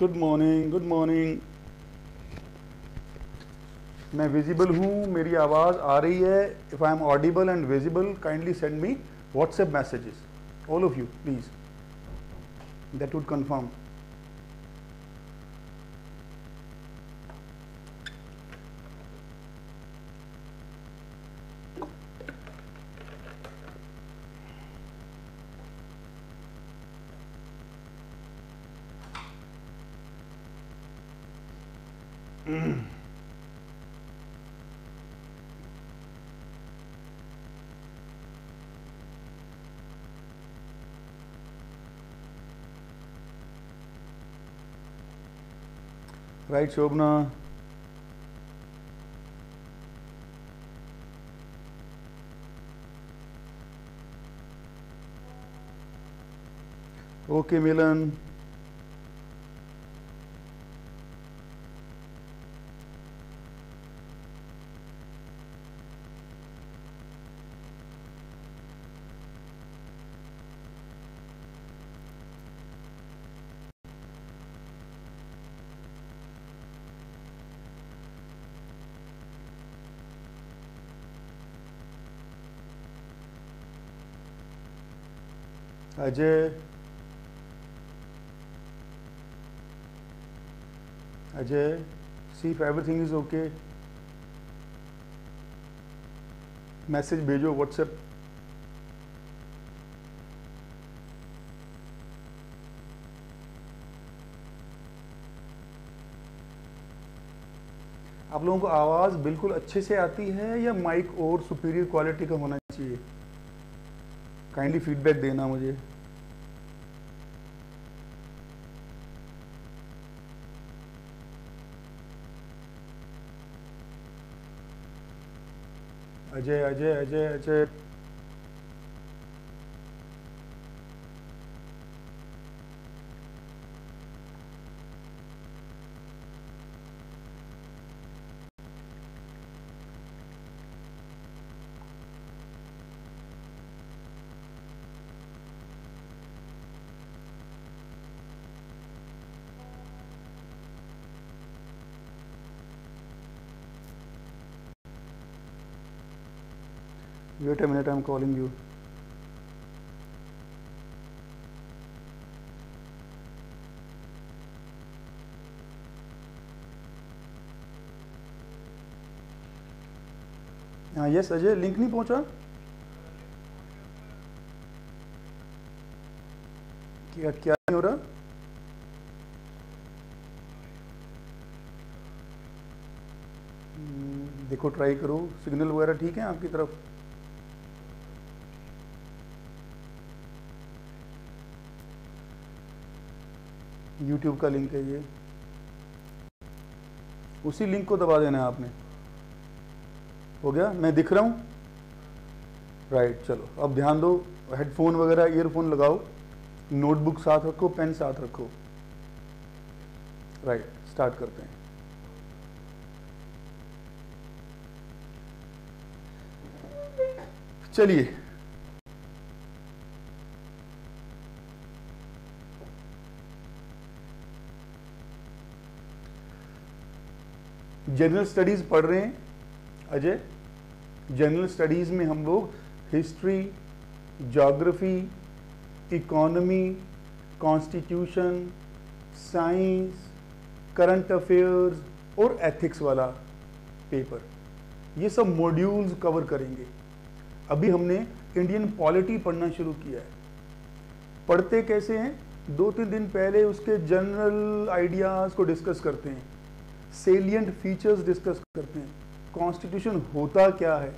Good morning good morning मैं visible हूँ मेरी आवाज़ आ रही है if I am audible and visible kindly send me WhatsApp messages all of you please that would confirm light Shobhana okay Milan Ajay Ajay see if everything is message भेजो WhatsApp आप लोगों को आवाज़ बिल्कुल अच्छे से आती है या माइक और सुपीरियर क्वालिटी का होना चाहिए काइंडली फीडबैक देना मुझे Ajay Ajay Ajay Ajay wait a minute I'm calling you हाँ यस अजय लिंक नहीं पहुंचा क्या क्या नहीं हो रहा हम्म, देखो ट्राई करो सिग्नल वगैरह ठीक है आपकी तरफ यूट्यूब का लिंक है ये उसी लिंक को दबा देना है आपने हो गया मैं दिख रहा हूँ राइट चलो अब ध्यान दो हेडफोन वगैरह ईयरफोन लगाओ नोटबुक साथ रखो पेन साथ रखो राइट स्टार्ट करते हैं चलिए जनरल स्टडीज पढ़ रहे हैं अजय जनरल स्टडीज में हम लोग history geography economy constitution science current affairs और एथिक्स वाला पेपर ये सब मॉड्यूल्स कवर करेंगे अभी हमने इंडियन पॉलिटी पढ़ना शुरू किया है पढ़ते कैसे हैं दो तीन दिन पहले उसके जनरल आइडियाज़ को डिस्कस करते हैं सेलियंट फीचर्स डिस्कस करते हैं कॉन्स्टिट्यूशन होता क्या है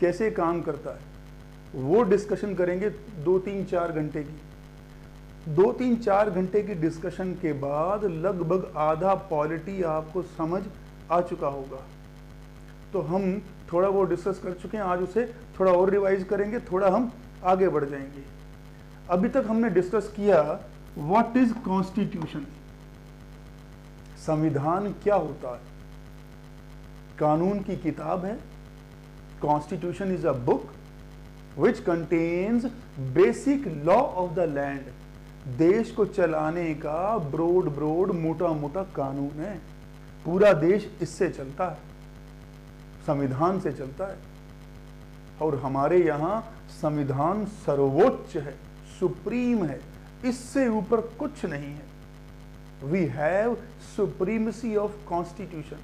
कैसे काम करता है वो डिस्कशन करेंगे दो तीन चार घंटे की दो तीन चार घंटे की डिस्कशन के बाद लगभग आधा पॉलिटी आपको समझ आ चुका होगा तो हम थोड़ा वो डिस्कस कर चुके हैं आज उसे थोड़ा और रिवाइज करेंगे थोड़ा हम आगे बढ़ जाएंगे अभी तक हमने डिस्कस किया व्हाट इज कॉन्स्टिट्यूशन संविधान क्या होता है कानून की किताब है constitution is a book which contains basic law of the land देश को चलाने का ब्रोड ब्रोड मोटा मोटा कानून है पूरा देश इससे चलता है संविधान से चलता है और हमारे यहां संविधान सर्वोच्च है सुप्रीम है इससे ऊपर कुछ नहीं है we have supremacy of constitution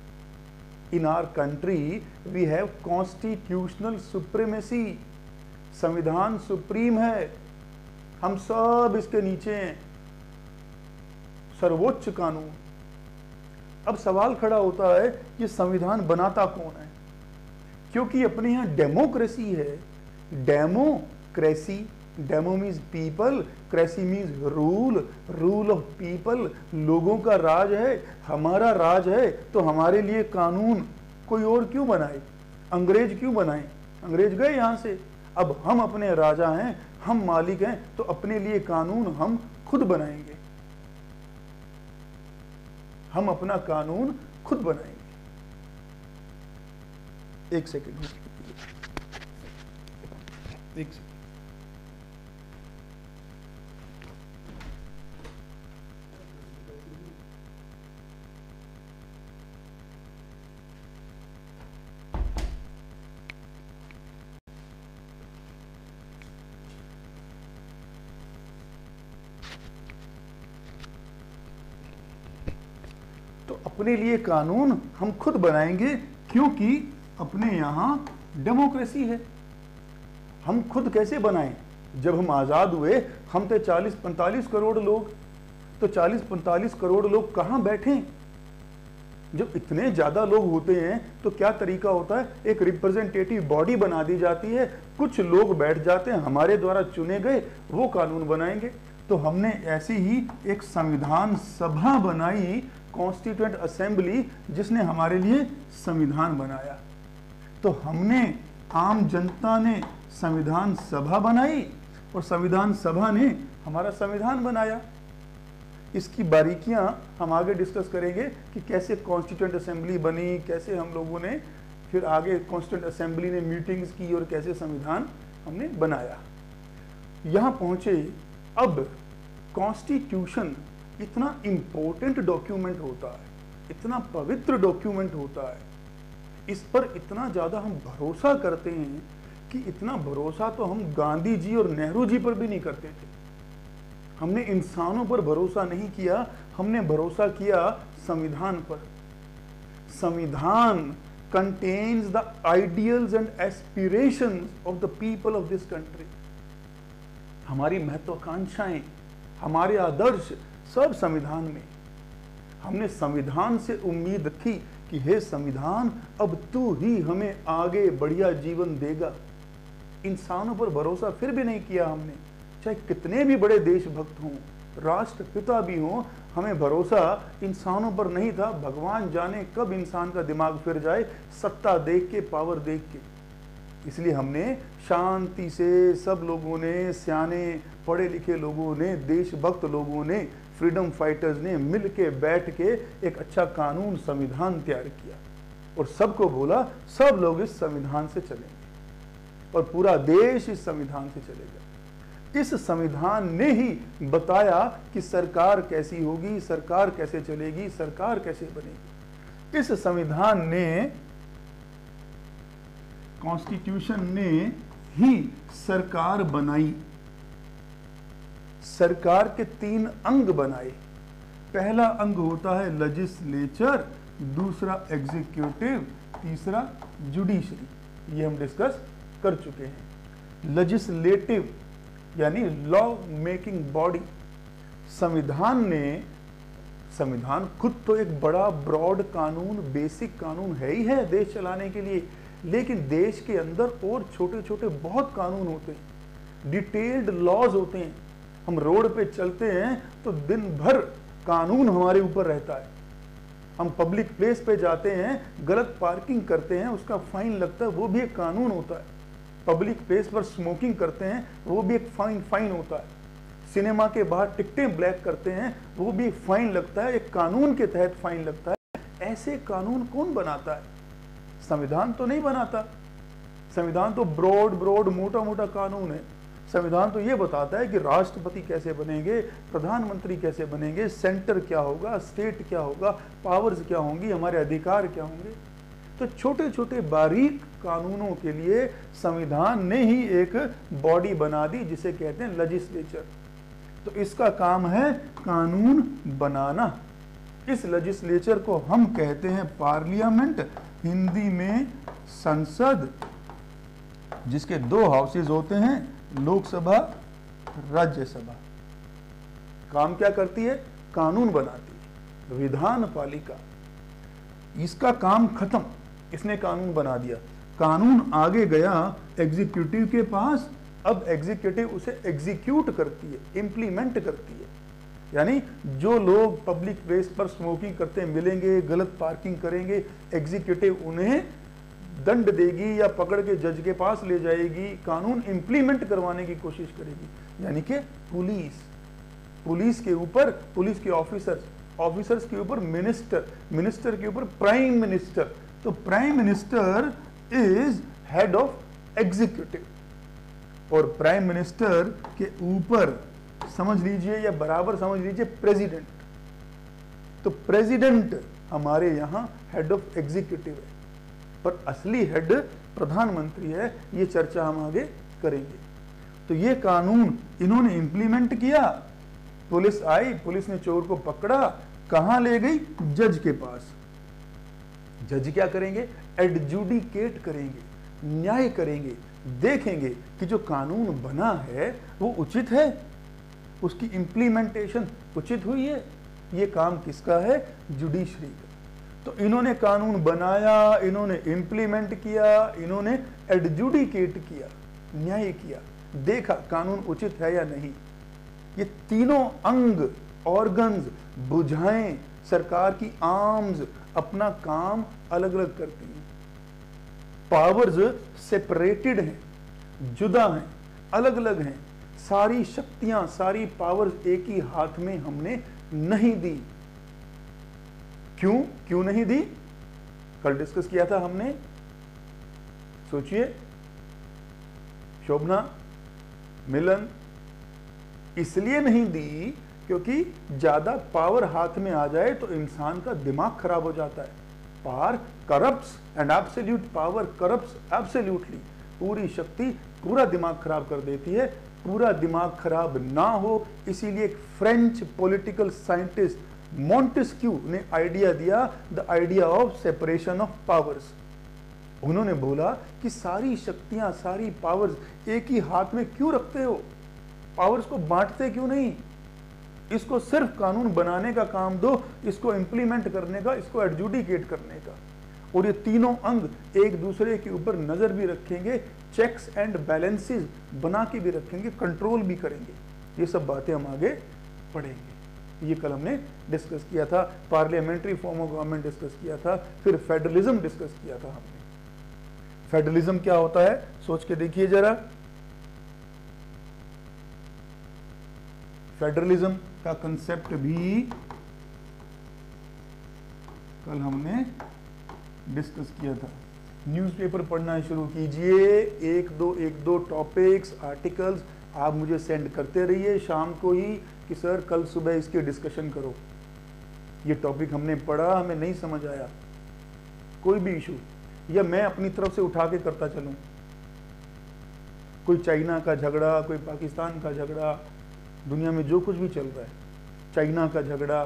in our country we have constitutional supremacy संविधान सुप्रीम है हम सब इसके नीचे हैं सर्वोच्च कानून अब सवाल खड़ा होता है कि संविधान बनाता कौन है क्योंकि अपने यहां डेमोक्रेसी है democracy demo means people cracy means rule rule of people लोगों का राज है हमारा राज है तो हमारे लिए कानून कोई और क्यों बनाए अंग्रेज क्यों बनाए अंग्रेज गए यहाँ से अब हम अपने राजा हैं हम मालिक हैं तो अपने लिए कानून हम खुद बनाएंगे हम अपना कानून खुद बनाएंगे एक सेकेंड एक सेकेंड अपने लिए कानून हम खुद बनाएंगे क्योंकि अपने यहाँ डेमोक्रेसी है हम खुद कैसे बनाएं जब हम आज़ाद हुए हम थे 40-45 करोड़ लोग तो 40-45 करोड़ लोग कहाँ बैठे जब इतने ज़्यादा लोग होते हैं तो क्या तरीका होता है एक रिप्रेजेंटेटिव बॉडी बना दी जाती है कुछ लोग बैठ जाते हैं हमारे द्वारा चुने गए वो कानून बनाएंगे तो हमने ऐसी ही एक संविधान सभा बनाई कॉन्स्टिट्यूंट असेंबली जिसने हमारे लिए संविधान बनाया तो हमने आम जनता ने संविधान सभा बनाई और संविधान सभा ने हमारा संविधान बनाया इसकी बारीकियां हम आगे डिस्कस करेंगे कि कैसे कॉन्स्टिट्यूंट असेंबली बनी कैसे हम लोगों ने फिर आगे कॉन्स्टिट्यूंट असेंबली ने मीटिंग्स की और कैसे संविधान हमने बनाया यहां पहुंचे अब कॉन्स्टिट्यूशन इतना इंपॉर्टेंट डॉक्यूमेंट होता है इतना पवित्र डॉक्यूमेंट होता है इस पर इतना ज़्यादा हम भरोसा करते हैं कि इतना भरोसा तो हम गांधी जी और नेहरू जी पर भी नहीं करते थे हमने इंसानों पर भरोसा नहीं किया हमने भरोसा किया संविधान पर संविधान contains the ideals and aspiration of the people of this country हमारी महत्वाकांक्षाएं हमारे आदर्श सब संविधान में हमने संविधान से उम्मीद रखी कि हे संविधान अब तू ही हमें आगे बढ़िया जीवन देगा इंसानों पर भरोसा फिर भी नहीं किया हमने चाहे कितने भी बड़े देशभक्त हों राष्ट्रपिता भी हों हमें भरोसा इंसानों पर नहीं था भगवान जाने कब इंसान का दिमाग फिर जाए सत्ता देख के पावर देख के इसलिए हमने शांति से सब लोगों ने सियाने पढ़े लिखे लोगों ने देशभक्त लोगों ने फ्रीडम फाइटर्स ने मिल के बैठ के एक अच्छा कानून संविधान तैयार किया और सबको बोला सब लोग इस संविधान से चलेंगे और पूरा देश इस संविधान से चलेगा इस संविधान ने ही बताया कि सरकार कैसी होगी सरकार कैसे चलेगी सरकार कैसे बनेगी इस संविधान ने कॉन्स्टिट्यूशन ने ही सरकार बनाई सरकार के तीन अंग बनाए पहला अंग होता है लजिस्लेचर दूसरा एग्जीक्यूटिव तीसरा जुडिशरी ये हम डिस्कस कर चुके हैं लजिस्लेटिव यानी लॉ मेकिंग बॉडी संविधान ने संविधान खुद तो एक बड़ा ब्रॉड कानून बेसिक कानून है ही है देश चलाने के लिए लेकिन देश के अंदर और छोटे छोटे बहुत कानून होते हैं डिटेल्ड लॉज होते हैं हम रोड पे चलते हैं तो दिन भर कानून हमारे ऊपर रहता है हम पब्लिक प्लेस पे जाते हैं गलत पार्किंग करते हैं उसका फाइन लगता है वो भी एक कानून होता है पब्लिक प्लेस पर स्मोकिंग करते हैं वो भी एक फाइन फाइन होता है सिनेमा के बाहर टिकटें ब्लैक करते हैं वो भी फाइन लगता है एक कानून के तहत फाइन लगता है ऐसे कानून कौन बनाता है संविधान तो नहीं बनाता संविधान तो ब्रॉड ब्रॉड मोटा मोटा कानून है संविधान तो ये बताता है कि राष्ट्रपति कैसे बनेंगे प्रधानमंत्री कैसे बनेंगे सेंटर क्या होगा स्टेट क्या होगा पावर्स क्या होंगी हमारे अधिकार क्या होंगे तो छोटे छोटे बारीक कानूनों के लिए संविधान ने ही एक बॉडी बना दी जिसे कहते हैं लजिस्लेचर तो इसका काम है कानून बनाना इस लजिस्लेचर को हम कहते हैं पार्लियामेंट हिंदी में संसद जिसके दो हाउसेज होते हैं लोकसभा राज्यसभा काम क्या करती है कानून बनाती है विधान पालिका इसका काम खत्म इसने कानून बना दिया कानून आगे गया एग्जीक्यूटिव के पास अब एग्जीक्यूटिव उसे एग्जीक्यूट करती है इंप्लीमेंट करती है यानी जो लोग पब्लिक प्लेस पर स्मोकिंग करते मिलेंगे गलत पार्किंग करेंगे एग्जीक्यूटिव उन्हें दंड देगी या पकड़ के जज के पास ले जाएगी कानून इंप्लीमेंट करवाने की कोशिश करेगी यानी कि पुलिस पुलिस के ऊपर पुलिस के ऑफिसर्स ऑफिसर्स के ऊपर मिनिस्टर मिनिस्टर के ऊपर प्राइम मिनिस्टर तो prime minister is head of executive और प्राइम मिनिस्टर के ऊपर समझ लीजिए या बराबर समझ लीजिए प्रेसिडेंट तो प्रेसिडेंट हमारे यहां हेड ऑफ एग्जीक्यूटिव है पर असली हेड प्रधानमंत्री है ये चर्चा हम आगे करेंगे तो ये कानून इन्होंने इंप्लीमेंट किया पुलिस आई पुलिस ने चोर को पकड़ा कहा ले गई जज के पास जज क्या करेंगे एडजुडिकेट करेंगे न्याय करेंगे देखेंगे कि जो कानून बना है वो उचित है उसकी इंप्लीमेंटेशन उचित हुई है ये काम किसका है जुडिशरी का तो इन्होंने कानून बनाया इन्होंने इम्प्लीमेंट किया इन्होंने एडजुडिकेट किया न्याय किया देखा कानून उचित है या नहीं ये तीनों अंग ऑर्गन्स बुझाएं सरकार की आर्म्स अपना काम अलग अलग करती हैं पावर्स सेपरेटेड हैं जुदा हैं अलग अलग हैं सारी शक्तियां सारी पावर्स एक ही हाथ में हमने नहीं दी क्यों क्यों नहीं दी कल डिस्कस किया था हमने सोचिए शोभना मिलन इसलिए नहीं दी क्योंकि ज़्यादा पावर हाथ में आ जाए तो इंसान का दिमाग खराब हो जाता है power corrupts and absolute power corrupts absolutely पूरी शक्ति पूरा दिमाग खराब कर देती है पूरा दिमाग खराब ना हो इसीलिए एक फ्रेंच पॉलिटिकल साइंटिस्ट मॉन्टेस्क्यू ने आइडिया दिया the idea of separation of powers उन्होंने बोला कि सारी शक्तियां सारी पावर्स एक ही हाथ में क्यों रखते हो पावर्स को बांटते क्यों नहीं इसको सिर्फ कानून बनाने का काम दो इसको इंप्लीमेंट करने का इसको एडजुडिकेट करने का और ये तीनों अंग एक दूसरे के ऊपर नज़र भी रखेंगे चेक्स एंड बैलेंसेस बना के भी रखेंगे कंट्रोल भी करेंगे ये सब बातें हम आगे पढ़ेंगे ये कल हमने डिस्कस किया था parliamentary form of government discuss किया था फिर फेडरलिज्म डिस्कस किया था हमने फेडरलिज्म क्या होता है सोच के देखिए जरा फेडरलिज्म का कंसेप्ट भी कल हमने डिस्कस किया था न्यूज़पेपर पढ़ना शुरू कीजिए एक दो एक दो टॉपिक्स आर्टिकल्स आप मुझे सेंड करते रहिए शाम को ही कि सर कल सुबह इसकी डिस्कशन करो ये टॉपिक हमने पढ़ा हमें नहीं समझ आया कोई भी इशू या मैं अपनी तरफ से उठा के करता चलूं कोई चाइना का झगड़ा कोई पाकिस्तान का झगड़ा दुनिया में जो कुछ भी चल रहा है चाइना का झगड़ा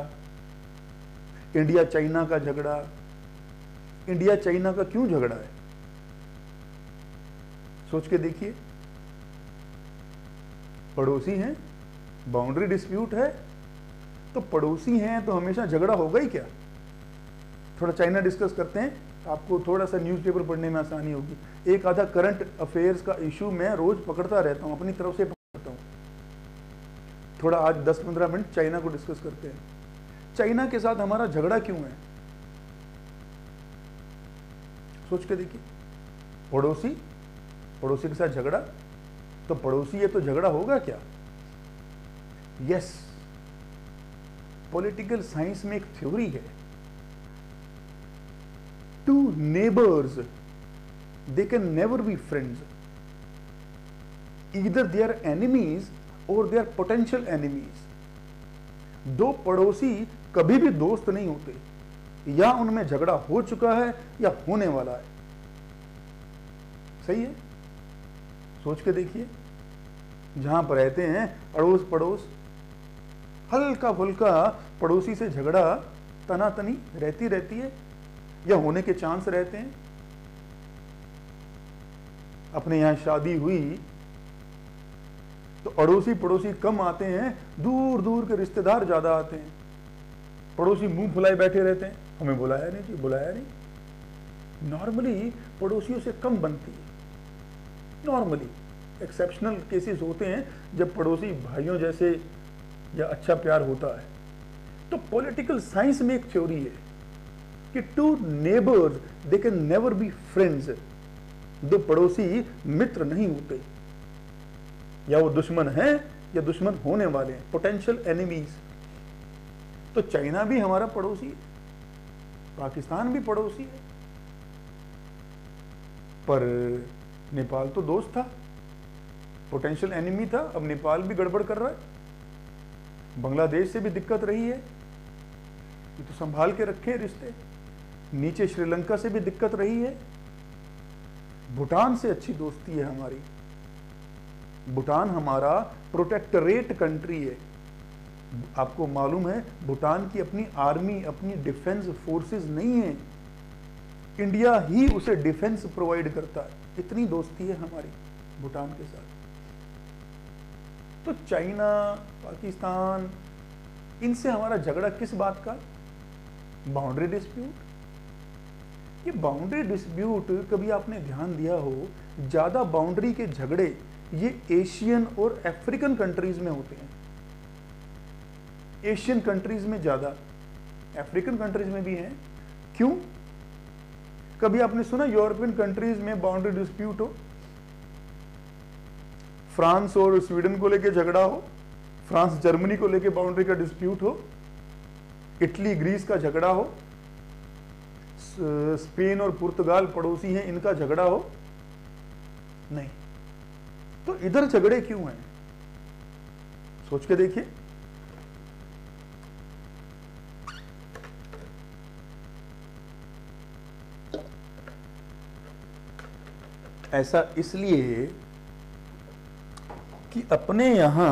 इंडिया चाइना का झगड़ा इंडिया चाइना का क्यों झगड़ा है सोच के देखिए पड़ोसी हैं बाउंड्री डिस्प्यूट है तो पड़ोसी हैं तो हमेशा झगड़ा होगा ही क्या थोड़ा चाइना डिस्कस करते हैं आपको थोड़ा सा न्यूज़पेपर पढ़ने में आसानी होगी एक आधा करंट अफेयर्स का इशू मैं रोज़ पकड़ता रहता हूँ अपनी तरफ से पकड़ता हूं थोड़ा आज 10-15 मिनट चाइना को डिस्कस करते हैं चाइना के साथ हमारा झगड़ा क्यों है सोच के देखिए पड़ोसी पड़ोसी के साथ झगड़ा तो पड़ोसी है तो झगड़ा होगा क्या यस पॉलिटिकल साइंस में एक थ्योरी है two neighbours they can never be friends इधर दे आर एनिमीज और दे आर पोटेंशियल एनिमीज दो पड़ोसी कभी भी दोस्त नहीं होते या उनमें झगड़ा हो चुका है या होने वाला है सही है सोच के देखिए जहां पर रहते हैं अड़ोस पड़ोस हल्का फुल्का पड़ोसी से झगड़ा तनातनी रहती रहती है या होने के चांस रहते हैं अपने यहां शादी हुई तो अड़ोसी पड़ोसी कम आते हैं दूर दूर के रिश्तेदार ज्यादा आते हैं पड़ोसी मुंह फुलाए बैठे रहते हैं हमें बुलाया नहीं जी बुलाया नहीं नॉर्मली पड़ोसियों से कम बनती है नॉर्मली एक्सेप्शनल केसेस होते हैं जब पड़ोसी भाइयों जैसे या अच्छा प्यार होता है तो पॉलिटिकल साइंस में एक थ्योरी है कि two neighbours they can never be friends दो पड़ोसी मित्र नहीं होते या वो दुश्मन हैं या दुश्मन होने वाले हैं पोटेंशियल एनिमीज तो चाइना भी हमारा पड़ोसी है पाकिस्तान भी पड़ोसी है पर नेपाल तो दोस्त था पोटेंशियल एनिमी था अब नेपाल भी गड़बड़ कर रहा है बांग्लादेश से भी दिक्कत रही है ये तो संभाल के रखे रिश्ते नीचे श्रीलंका से भी दिक्कत रही है भूटान से अच्छी दोस्ती है हमारी भूटान हमारा प्रोटेक्टरेट कंट्री है आपको मालूम है भूटान की अपनी आर्मी अपनी डिफेंस फोर्सेस नहीं है इंडिया ही उसे डिफेंस प्रोवाइड करता है इतनी दोस्ती है हमारी भूटान के साथ तो चाइना पाकिस्तान इनसे हमारा झगड़ा किस बात का बाउंड्री डिस्प्यूट ये बाउंड्री डिस्प्यूट कभी आपने ध्यान दिया हो ज़्यादा बाउंड्री के झगड़े ये एशियन और अफ्रीकन कंट्रीज में होते हैं एशियन कंट्रीज में ज़्यादा अफ्रीकन कंट्रीज में भी हैं क्यों कभी आपने सुना यूरोपियन कंट्रीज में बाउंड्री डिस्प्यूट हो फ्रांस और स्वीडन को लेके झगड़ा हो फ्रांस जर्मनी को लेकर बाउंड्री का डिस्प्यूट हो इटली ग्रीस का झगड़ा हो स्पेन और पुर्तगाल पड़ोसी हैं इनका झगड़ा हो नहीं तो इधर झगड़े क्यों हैं सोच के देखिए ऐसा इसलिए कि अपने यहां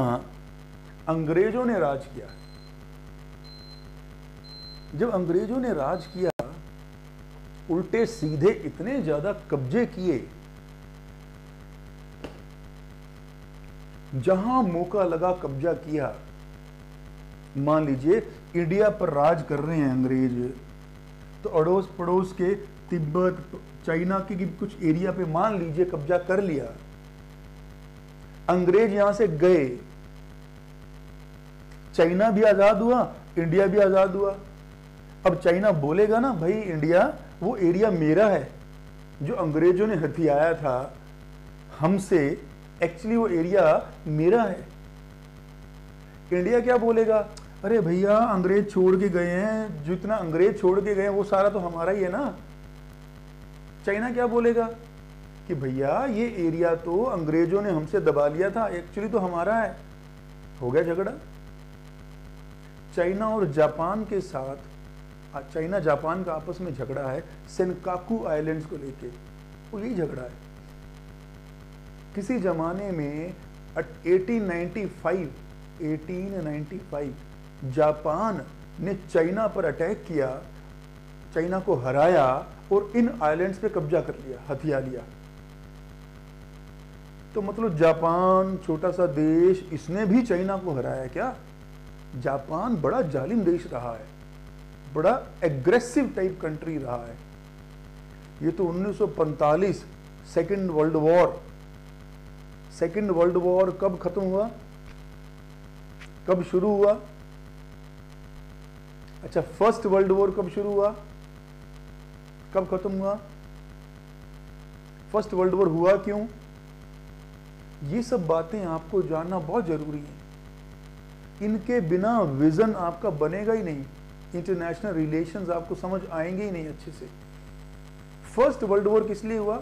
अंग्रेजों ने राज किया जब अंग्रेजों ने राज किया उल्टे सीधे इतने ज्यादा कब्जे किए जहां मौका लगा कब्जा किया मान लीजिए इंडिया पर राज कर रहे हैं अंग्रेज तो अड़ोस पड़ोस के तिब्बत चाइना के कुछ एरिया पे मान लीजिए कब्जा कर लिया अंग्रेज यहां से गए चाइना भी आजाद हुआ इंडिया भी आजाद हुआ अब चाइना बोलेगा ना भाई इंडिया वो एरिया मेरा है जो अंग्रेजों ने हथियाया था हमसे एक्चुअली वो एरिया मेरा है इंडिया क्या बोलेगा अरे भैया अंग्रेज छोड़ के गए हैं जितना अंग्रेज छोड़ के गए वो सारा तो हमारा ही है ना चाइना क्या बोलेगा कि भैया ये एरिया तो अंग्रेजों ने हमसे दबा लिया था एक्चुअली तो हमारा है हो गया झगड़ा चाइना और जापान के साथ चाइना जापान का आपस में झगड़ा है सेनकाकू आइलैंड्स को लेके वो यही झगड़ा है किसी ज़माने में 1895 1895 जापान ने चाइना पर अटैक किया चाइना को हराया और इन आइलैंड्स पे कब्जा कर लिया हथिया लिया तो मतलब जापान छोटा सा देश इसने भी चाइना को हराया क्या जापान बड़ा जालिम देश रहा है बड़ा एग्रेसिव टाइप कंट्री रहा है ये तो 1945 second world war second world war कब खत्म हुआ कब शुरू हुआ अच्छा फर्स्ट वर्ल्ड वॉर कब शुरू हुआ कब खत्म हुआ फर्स्ट वर्ल्ड वॉर हुआ क्यों ये सब बातें आपको जानना बहुत ज़रूरी है इनके बिना विज़न आपका बनेगा ही नहीं इंटरनेशनल रिलेशंस आपको समझ आएंगे ही नहीं अच्छे से फर्स्ट वर्ल्ड वॉर किस लिए हुआ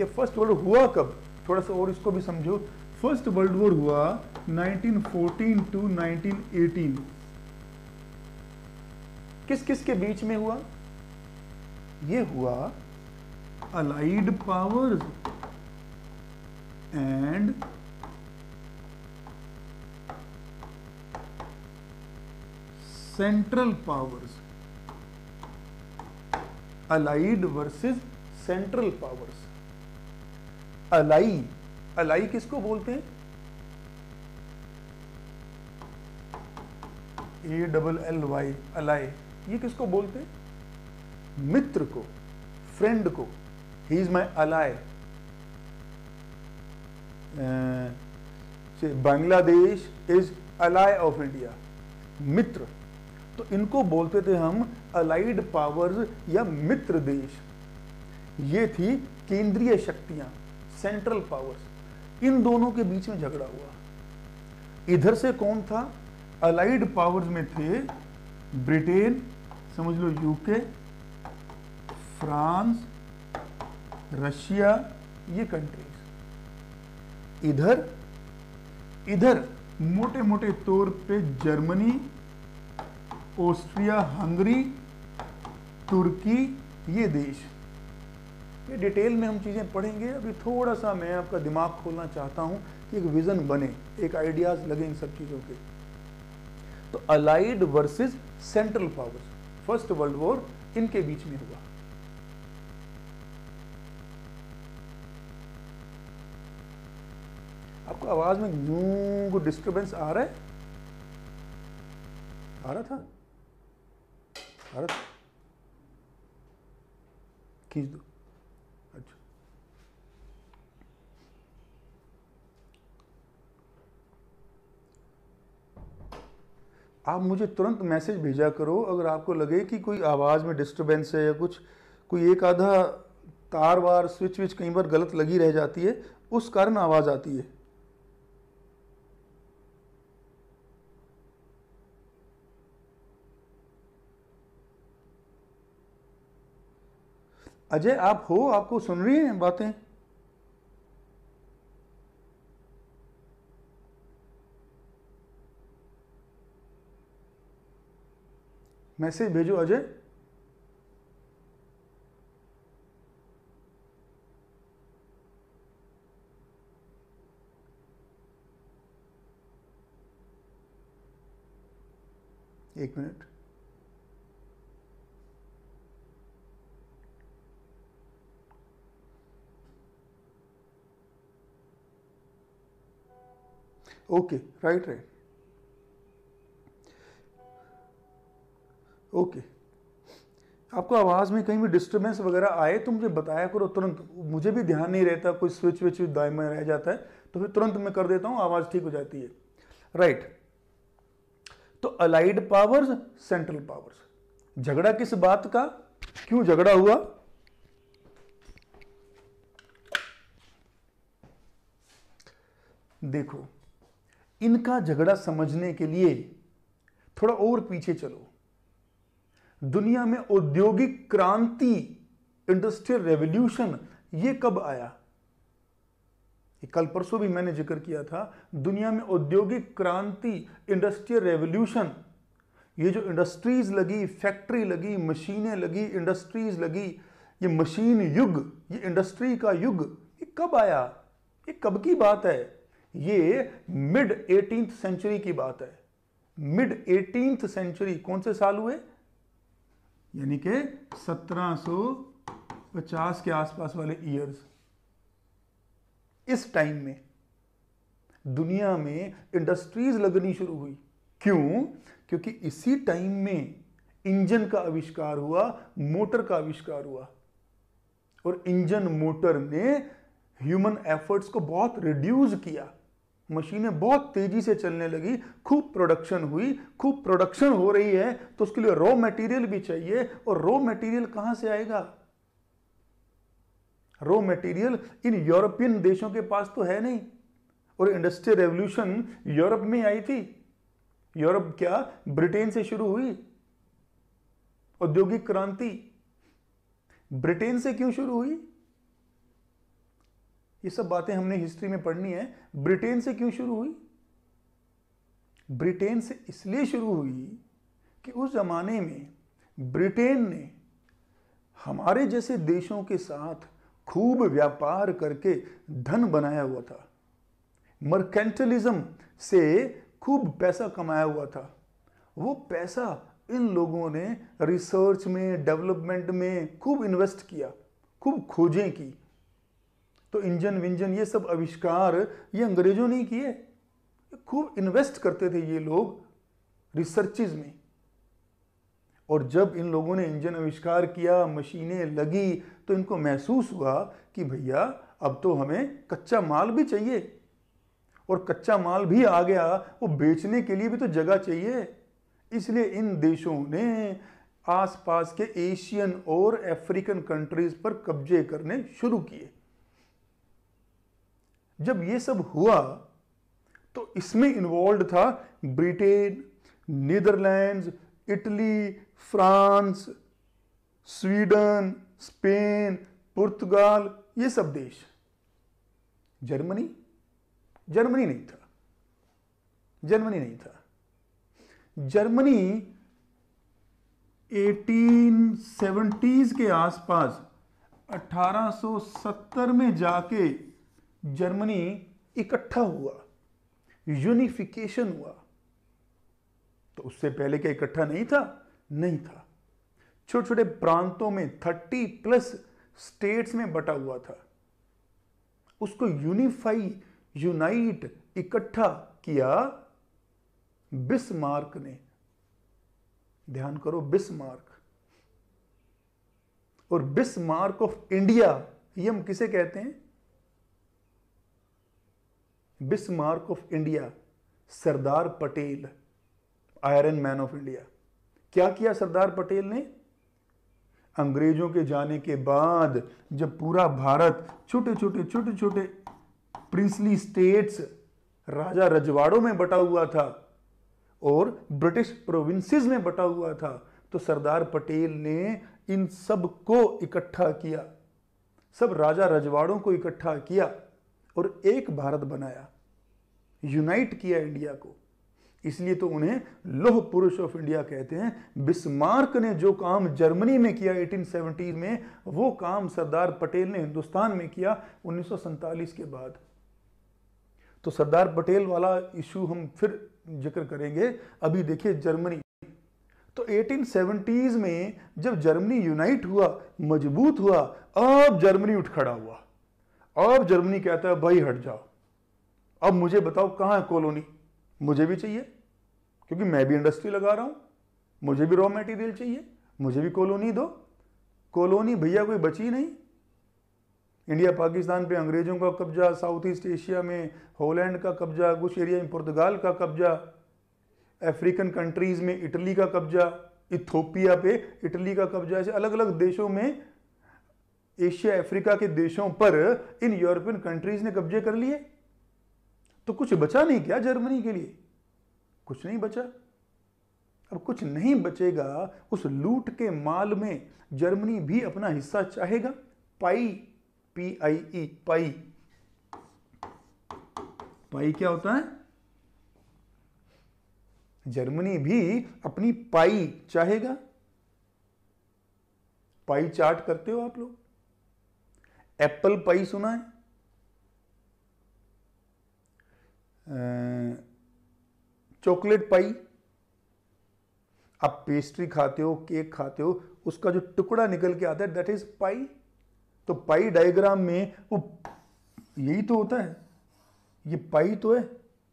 या फर्स्ट वर्ल्ड हुआ कब थोड़ा सा और इसको भी समझो फर्स्ट वर्ल्ड वॉर हुआ 1914 टू 1918 किस किस के बीच में हुआ ये हुआ allied powers and central powers allied versus central powers ally ally किसको बोलते हैं A double L Y ally ये किसको बोलते हैं मित्र को फ्रेंड को ही इज माई अलाई से Bangladesh is ally of India मित्र तो इनको बोलते थे हम अलाइड पावर्स या मित्र देश ये थी केंद्रीय शक्तियां सेंट्रल पावर्स इन दोनों के बीच में झगड़ा हुआ इधर से कौन था अलाइड पावर्स में थे ब्रिटेन समझ लो यूके फ्रांस रशिया ये कंट्री इधर इधर मोटे मोटे तौर पे जर्मनी ऑस्ट्रिया हंगरी तुर्की ये देश ये डिटेल में हम चीज़ें पढ़ेंगे अभी थोड़ा सा मैं आपका दिमाग खोलना चाहता हूं कि एक विज़न बने एक आइडियाज़ लगे इन सब चीज़ों के तो allied versus central powers first world war इनके बीच में हुआ आपको आवाज़ में यूं डिस्टर्बेंस आ रहा है आ रहा था आ रहा था खींच दो अच्छा आप मुझे तुरंत मैसेज भेजा करो अगर आपको लगे कि कोई आवाज़ में डिस्टरबेंस है या कुछ कोई एक आधा तार वार स्विच विच कई बार गलत लगी रह जाती है उस कारण आवाज़ आती है अजय आप हो आपको सुन रही हैं बातें मैसेज भेजो अजय एक minute okay right right okay आपको आवाज़ में कहीं भी डिस्टर्बेंस वगैरह आए तो मुझे बताया करो तुरंत मुझे भी ध्यान नहीं रहता कोई स्विच विच दाए में रह जाता है तो फिर तुरंत मैं कर देता हूँ आवाज़ ठीक हो जाती है राइट तो अलाइड पावर्स सेंट्रल पावर्स झगड़ा किस बात का क्यों झगड़ा हुआ देखो इनका झगड़ा समझने के लिए थोड़ा और पीछे चलो दुनिया में औद्योगिक क्रांति इंडस्ट्रियल रेवोल्यूशन ये कब आया कल परसों भी मैंने जिक्र किया था दुनिया में औद्योगिक क्रांति इंडस्ट्रियल रेवोल्यूशन ये जो इंडस्ट्रीज लगी फैक्ट्री लगी मशीनें लगी इंडस्ट्रीज लगी ये मशीन युग ये इंडस्ट्री का युग ये कब आया ये कब की बात है ये मिड एटीन सेंचुरी की बात है मिड एटीन सेंचुरी कौन से साल हुए यानी कि 1750 के आसपास वाले ईयर्स इस टाइम में दुनिया में इंडस्ट्रीज लगनी शुरू हुई क्यों क्योंकि इसी टाइम में इंजन का आविष्कार हुआ मोटर का आविष्कार हुआ और इंजन मोटर ने ह्यूमन एफर्ट्स को बहुत रिड्यूस किया मशीनें बहुत तेजी से चलने लगी खूब प्रोडक्शन हुई खूब प्रोडक्शन हो रही है तो उसके लिए रॉ मटेरियल भी चाहिए और रॉ मटेरियल कहां से आएगा रॉ मटेरियल इन यूरोपियन देशों के पास तो है नहीं और इंडस्ट्रियल रेवल्यूशन यूरोप में आई थी यूरोप क्या ब्रिटेन से शुरू हुई औद्योगिक क्रांति ब्रिटेन से क्यों शुरू हुई ये सब बातें हमने हिस्ट्री में पढ़नी है ब्रिटेन से क्यों शुरू हुई ब्रिटेन से इसलिए शुरू हुई कि उस ज़माने में ब्रिटेन ने हमारे जैसे देशों के साथ खूब व्यापार करके धन बनाया हुआ था मर्केंटलिज्म से खूब पैसा कमाया हुआ था वो पैसा इन लोगों ने रिसर्च में डेवलपमेंट में खूब इन्वेस्ट किया खूब खोजें की तो इंजन विंजन ये सब आविष्कार ये अंग्रेजों ने किए खूब इन्वेस्ट करते थे ये लोग रिसर्चेज में और जब इन लोगों ने इंजन आविष्कार किया मशीनें लगी तो इनको महसूस हुआ कि भैया अब तो हमें कच्चा माल भी चाहिए और कच्चा माल भी आ गया वो बेचने के लिए भी तो जगह चाहिए इसलिए इन देशों ने आसपास के एशियन और अफ्रीकन कंट्रीज़ पर कब्जे करने शुरू किए जब ये सब हुआ तो इसमें इन्वॉल्व था Britain Netherlands Italy France Sweden Spain Portugal ये सब देश जर्मनी जर्मनी नहीं था जर्मनी नहीं था जर्मनी 1870s के आसपास 1870 में जाके जर्मनी इकट्ठा हुआ यूनिफिकेशन हुआ तो उससे पहले क्या इकट्ठा नहीं था नहीं था छोटे छोटे प्रांतों में थर्टी प्लस स्टेट्स में बटा हुआ था उसको यूनिफाई यूनाइट इकट्ठा किया बिस्मार्क ने ध्यान करो बिस्मार्क और बिस्मार्क ऑफ इंडिया ये हम किसे कहते हैं Bismarck of India Sardar Patel iron man of India क्या किया सरदार पटेल ने अंग्रेजों के जाने के बाद जब पूरा भारत छोटे छोटे छोटे छोटे प्रिंसली स्टेट्स राजा रजवाड़ों में बटा हुआ था और ब्रिटिश प्रोविंसेस में बटा हुआ था तो सरदार पटेल ने इन सब को इकट्ठा किया सब राजा रजवाड़ों को इकट्ठा किया और एक भारत बनाया यूनाइट किया इंडिया को इसलिए तो उन्हें लोह पुरुष ऑफ इंडिया कहते हैं बिस्मार्क ने जो काम जर्मनी में किया 1870 में वो काम सरदार पटेल ने हिंदुस्तान में किया उन्नीस के बाद तो सरदार पटेल वाला इशू हम फिर जिक्र करेंगे अभी देखिए जर्मनी तो 1870s में जब जर्मनी यूनाइट हुआ मजबूत हुआ अब जर्मनी उठ खड़ा हुआ अब जर्मनी कहता है भाई हट जाओ अब मुझे बताओ कहां है कॉलोनी मुझे भी चाहिए क्योंकि मैं भी इंडस्ट्री लगा रहा हूं मुझे भी रॉ मटेरियल चाहिए मुझे भी कॉलोनी दो कॉलोनी भैया कोई बची नहीं इंडिया पाकिस्तान पे अंग्रेजों का कब्जा साउथ ईस्ट एशिया में हॉलैंड का कब्जा कुछ एरिया में पुर्तगाल का कब्जा अफ्रीकन कंट्रीज़ में इटली का कब्जा इथोपिया पे इटली का कब्जा ऐसे अलग अलग देशों में एशिया अफ्रीका के देशों पर इन यूरोपियन कंट्रीज ने कब्जे कर लिए तो कुछ बचा नहीं क्या जर्मनी के लिए कुछ नहीं बचा अब कुछ नहीं बचेगा उस लूट के माल में जर्मनी भी अपना हिस्सा चाहेगा पाई पी आई ई पाई पाई क्या होता है जर्मनी भी अपनी पाई चाहेगा पाई चार्ट करते हो आप लोग एप्पल पाई सुना है चॉकलेट पाई आप पेस्ट्री खाते हो केक खाते हो उसका जो टुकड़ा निकल के आता है दैट इज पाई तो पाई डायग्राम में वो यही तो होता है ये पाई तो है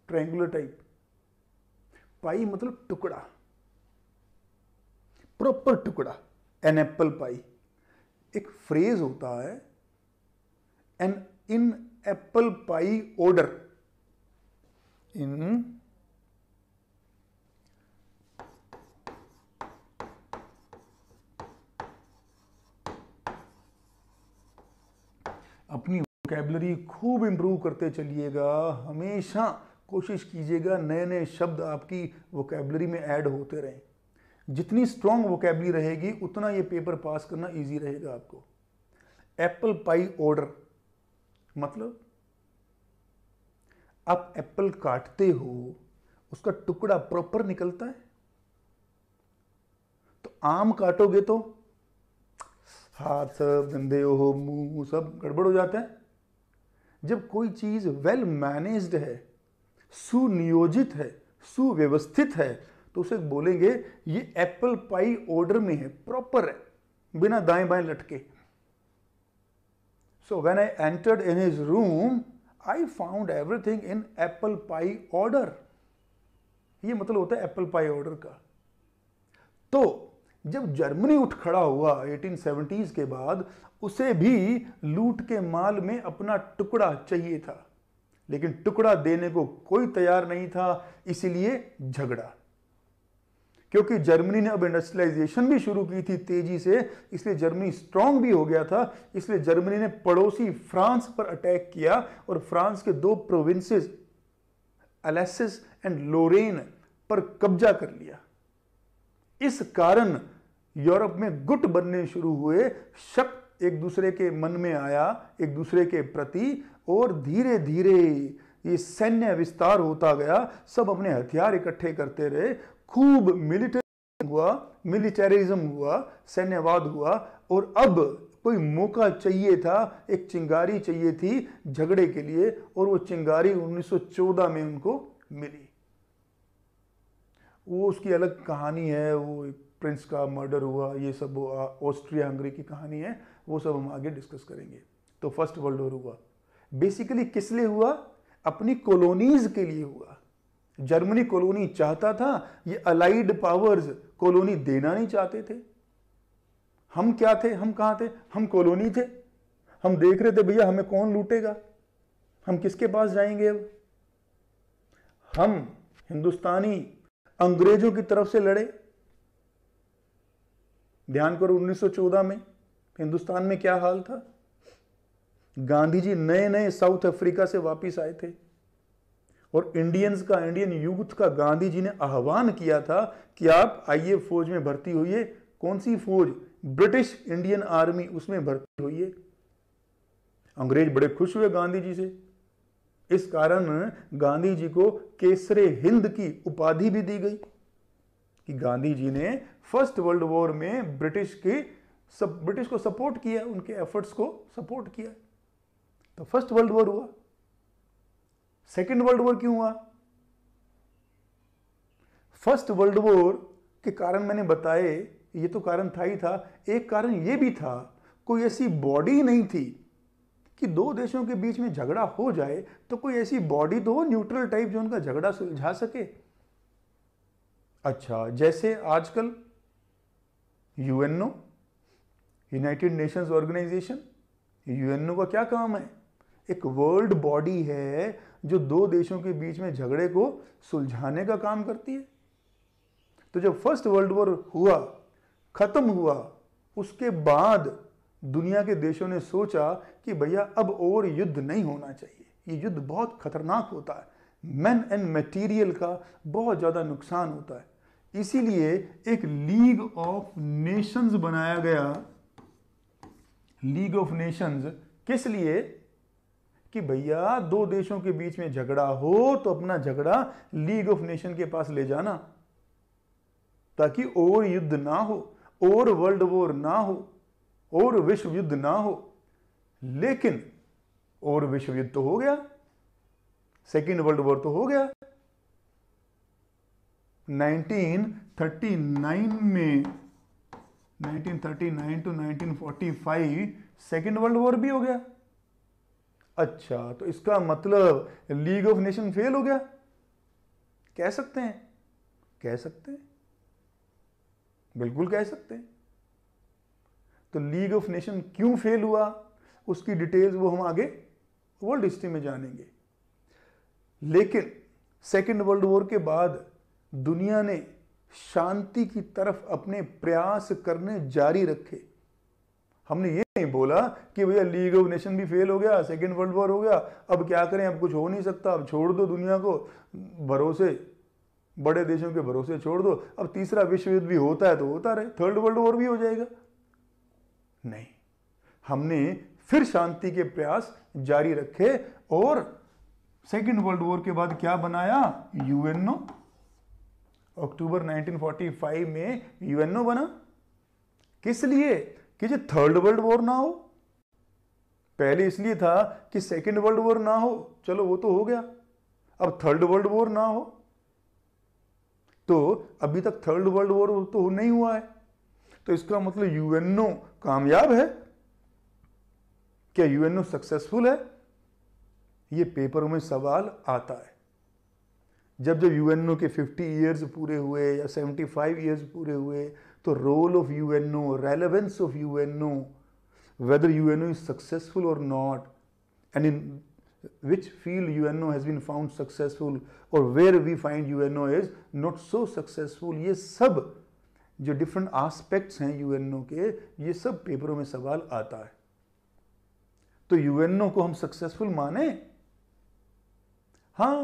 ट्रायंगुलर टाइप पाई मतलब टुकड़ा प्रॉपर टुकड़ा एन एप्पल पाई एक फ्रेज होता है an in apple pie order in अपनी वोकेबलरी खूब इंप्रूव करते चलिएगा हमेशा कोशिश कीजिएगा नए नए शब्द आपकी वोकेबलरी में ऐड होते रहें जितनी स्ट्रॉन्ग वोकेबलरी रहेगी उतना ये पेपर पास करना इजी रहेगा आपको एप्पल पाई ऑर्डर मतलब आप एप्पल काटते हो उसका टुकड़ा प्रॉपर निकलता है तो आम काटोगे तो हाथ सब गंदे हो मुंह सब गड़बड़ हो जाता है जब कोई चीज वेल मैनेज्ड है सुनियोजित है सुव्यवस्थित है तो उसे बोलेंगे ये एप्पल पाई ऑर्डर में है प्रॉपर है बिना दाएं बाएं लटके So when I entered in his room, I found everything in apple pie order. ये मतलब होता है एप्पल पाई ऑर्डर का तो जब जर्मनी उठ खड़ा हुआ 1870s के बाद उसे भी लूट के माल में अपना टुकड़ा चाहिए था लेकिन टुकड़ा देने को कोई तैयार नहीं था इसीलिए झगड़ा क्योंकि जर्मनी ने अब इंडस्ट्रियलाइजेशन भी शुरू की थी तेजी से इसलिए जर्मनी स्ट्रांग भी हो गया था इसलिए जर्मनी ने पड़ोसी फ्रांस पर अटैक किया और फ्रांस के दो प्रोविंसेस अलेसिस एंड लोरेन पर कब्जा कर लिया इस कारण यूरोप में गुट बनने शुरू हुए शक एक दूसरे के मन में आया एक दूसरे के प्रति और धीरे धीरे ये सैन्य विस्तार होता गया सब अपने हथियार इकट्ठे करते रहे खूब मिलिटरी हुआ मिलिटेरिज्म हुआ सैन्यवाद हुआ और अब कोई मौका चाहिए था एक चिंगारी चाहिए थी झगड़े के लिए और वो चिंगारी 1914 में उनको मिली वो उसकी अलग कहानी है वो प्रिंस का मर्डर हुआ ये सब वो ऑस्ट्रिया हंगरी की कहानी है वो सब हम आगे डिस्कस करेंगे तो फर्स्ट वर्ल्ड वॉर हुआ बेसिकली किस लिए हुआ अपनी कॉलोनीज के लिए हुआ जर्मनी कॉलोनी चाहता था ये अलाइड पावर्स कॉलोनी देना नहीं चाहते थे हम क्या थे हम कहां थे हम कॉलोनी थे हम देख रहे थे भैया हमें कौन लूटेगा हम किसके पास जाएंगे अब हम हिंदुस्तानी अंग्रेजों की तरफ से लड़े ध्यान करो 1914 में हिंदुस्तान में क्या हाल था गांधी जी नए नए साउथ अफ्रीका से वापस आए थे और इंडियंस का इंडियन यूथ का गांधी जी ने आह्वान किया था कि आप आइए फौज में भर्ती होइए कौन सी फौज ब्रिटिश इंडियन आर्मी उसमें भर्ती होइए अंग्रेज बड़े खुश हुए गांधी जी से इस कारण गांधी जी को केसरे हिंद की उपाधि भी दी गई कि गांधी जी ने फर्स्ट वर्ल्ड वॉर में ब्रिटिश के सब ब्रिटिश को सपोर्ट किया उनके एफर्ट्स को सपोर्ट किया तो फर्स्ट वर्ल्ड वॉर हुआ सेकेंड वर्ल्ड वॉर क्यों हुआ फर्स्ट वर्ल्ड वॉर के कारण मैंने बताए ये तो कारण था ही था एक कारण ये भी था कोई ऐसी बॉडी नहीं थी कि दो देशों के बीच में झगड़ा हो जाए तो कोई ऐसी बॉडी तो हो न्यूट्रल टाइप जो उनका झगड़ा सुलझा सके अच्छा जैसे आजकल UNO United Nations Organisation UNO का क्या काम है एक वर्ल्ड बॉडी है जो दो देशों के बीच में झगड़े को सुलझाने का काम करती है तो जब फर्स्ट वर्ल्ड वॉर हुआ ख़त्म हुआ उसके बाद दुनिया के देशों ने सोचा कि भैया अब और युद्ध नहीं होना चाहिए ये युद्ध बहुत खतरनाक होता है मैन एंड मटेरियल का बहुत ज़्यादा नुकसान होता है इसीलिए एक लीग ऑफ नेशंस बनाया गया लीग ऑफ नेशंस किस लिए कि भैया दो देशों के बीच में झगड़ा हो तो अपना झगड़ा लीग ऑफ नेशन के पास ले जाना ताकि और युद्ध ना हो और वर्ल्ड वॉर ना हो और विश्व युद्ध ना हो लेकिन और विश्व युद्ध तो हो गया सेकेंड वर्ल्ड वॉर तो हो गया 1939 में 1939 टू 1945 सेकेंड वर्ल्ड वॉर भी हो गया अच्छा तो इसका मतलब लीग ऑफ नेशन फेल हो गया कह सकते हैं कह सकते हैं बिल्कुल कह सकते हैं तो लीग ऑफ नेशन क्यों फेल हुआ उसकी डिटेल्स वो हम आगे वर्ल्ड हिस्ट्री में जानेंगे लेकिन सेकेंड वर्ल्ड वॉर के बाद दुनिया ने शांति की तरफ अपने प्रयास करने जारी रखे हमने ये नहीं बोला कि भैया लीग ऑफ नेशन भी फेल हो गया सेकेंड वर्ल्ड वॉर हो गया अब क्या करें अब कुछ हो नहीं सकता अब छोड़ दो दुनिया को भरोसे बड़े देशों के भरोसे छोड़ दो अब तीसरा विश्व युद्ध भी होता है तो होता रहे थर्ड वर्ल्ड वॉर भी हो जाएगा नहीं हमने फिर शांति के प्रयास जारी रखे और सेकेंड वर्ल्ड वॉर के बाद क्या बनाया यूएनओ अक्टूबर 1945 में यूएनओ बना किस लिए कि जो थर्ड वर्ल्ड वॉर ना हो पहले इसलिए था कि सेकेंड वर्ल्ड वॉर ना हो चलो वो तो हो गया अब थर्ड वर्ल्ड वॉर ना हो तो अभी तक थर्ड वर्ल्ड वॉर तो नहीं हुआ है तो इसका मतलब यूएनओ कामयाब है क्या यूएनओ सक्सेसफुल है ये पेपर में सवाल आता है जब जब यूएनओ के 50 इयर्स पूरे हुए या 75 इयर्स पूरे हुए तो role of U N O relevance of U N O whether UNO is successful or not and in which field UNO has been found successful or where we find U N O is not so successful ये सब जो different aspects हैं UNO के ये सब पेपरों में सवाल आता है तो यूएनओ को हम सक्सेसफुल माने हाँ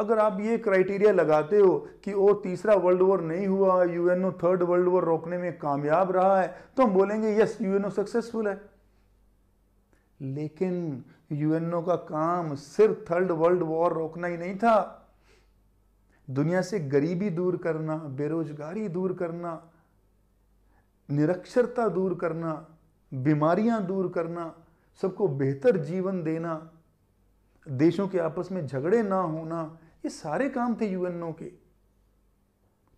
अगर आप ये क्राइटेरिया लगाते हो कि वो तीसरा वर्ल्ड वॉर नहीं हुआ यूएनओ थर्ड वर्ल्ड वॉर रोकने में कामयाब रहा है तो हम बोलेंगे यस यूएनओ सक्सेसफुल है लेकिन यूएनओ का काम सिर्फ थर्ड वर्ल्ड वॉर रोकना ही नहीं था दुनिया से गरीबी दूर करना बेरोजगारी दूर करना निरक्षरता दूर करना बीमारियां दूर करना सबको बेहतर जीवन देना देशों के आपस में झगड़े ना होना ये सारे काम थे यूएनओ के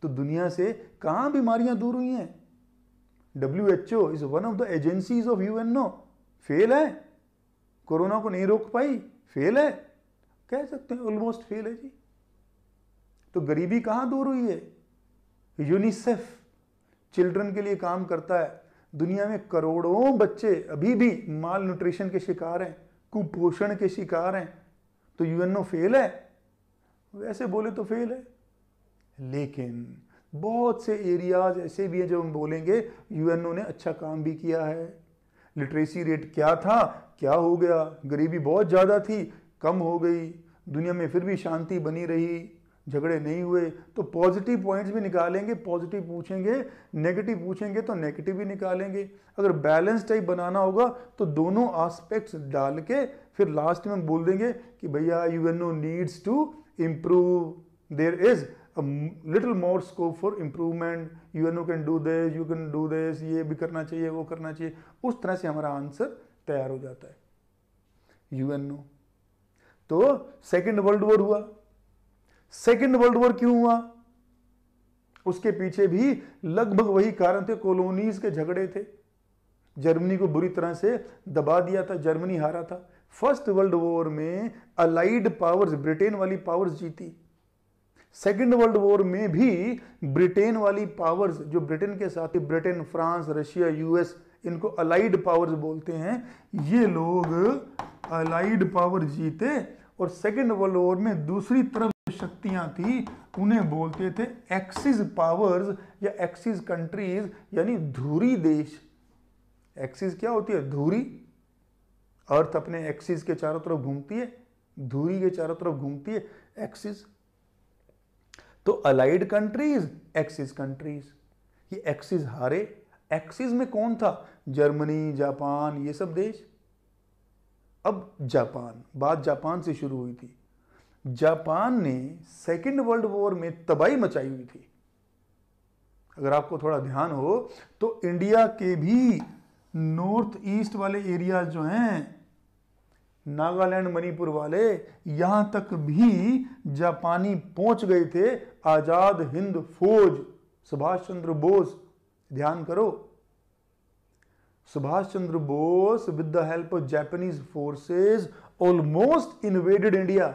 तो दुनिया से कहां बीमारियां दूर हुई हैं W H O is one of the agencies of U N O fail है कोरोना को नहीं रोक पाई फेल है कह सकते हैं ऑलमोस्ट फेल है जी तो गरीबी कहां दूर हुई है यूनिसेफ चिल्ड्रन के लिए काम करता है दुनिया में करोड़ों बच्चे अभी भी माल न्यूट्रिशन के शिकार हैं कुपोषण के शिकार हैं तो यूएनओ फेल है वैसे बोले तो फेल है लेकिन बहुत से एरियाज ऐसे भी हैं जो हम बोलेंगे यूएनओ ने अच्छा काम भी किया है लिटरेसी रेट क्या था क्या हो गया गरीबी बहुत ज़्यादा थी कम हो गई दुनिया में फिर भी शांति बनी रही झगड़े नहीं हुए तो पॉजिटिव पॉइंट्स भी निकालेंगे पॉजिटिव पूछेंगे नेगेटिव पूछेंगे तो नेगेटिव भी निकालेंगे अगर बैलेंस टाइप बनाना होगा तो दोनों आस्पेक्ट्स डाल के फिर लास्ट में हम बोल देंगे कि भैया U N no needs to improve. There is a little more scope for improvement. you know can do this, you can do this, ये भी करना चाहिए वो करना चाहिए उस तरह से हमारा आंसर तैयार हो जाता है यूएनओ to तो second world war hua second world war क्यों हुआ उसके पीछे भी लगभग वही कारण थे कॉलोनीज के झगड़े थे जर्मनी को बुरी तरह से दबा दिया था जर्मनी हारा था फर्स्ट वर्ल्ड वॉर में अलाइड पावर्स ब्रिटेन वाली पावर्स जीती सेकेंड वर्ल्ड वॉर में भी ब्रिटेन वाली पावर्स जो ब्रिटेन के साथ ब्रिटेन फ्रांस रशिया यूएस इनको अलाइड पावर्स बोलते हैं ये लोग अलाइड पावर जीते और सेकेंड वर्ल्ड वॉर में दूसरी तरफ शक्तियां थी उन्हें बोलते थे एक्सिस पावर्स या एक्सिस कंट्रीज यानी धूरी देश एक्सिस क्या होती है धूरी अर्थ अपने एक्सिस के चारों तरफ घूमती है धूरी के चारों तरफ घूमती है एक्सिस तो अलाइड कंट्रीज एक्सिस कंट्रीज ये एक्सिस हारे एक्सिस में कौन था जर्मनी जापान ये सब देश अब जापान बात जापान से शुरू हुई थी जापान ने सेकेंड वर्ल्ड वॉर में तबाही मचाई हुई थी अगर आपको थोड़ा ध्यान हो तो इंडिया के भी नॉर्थ ईस्ट वाले एरिया जो हैं नागालैंड मणिपुर वाले यहां तक भी जापानी पहुंच गए थे आज़ाद हिंद फौज सुभाष चंद्र बोस ध्यान करो Subhash Chandra Bose with the help of Japanese forces almost invaded India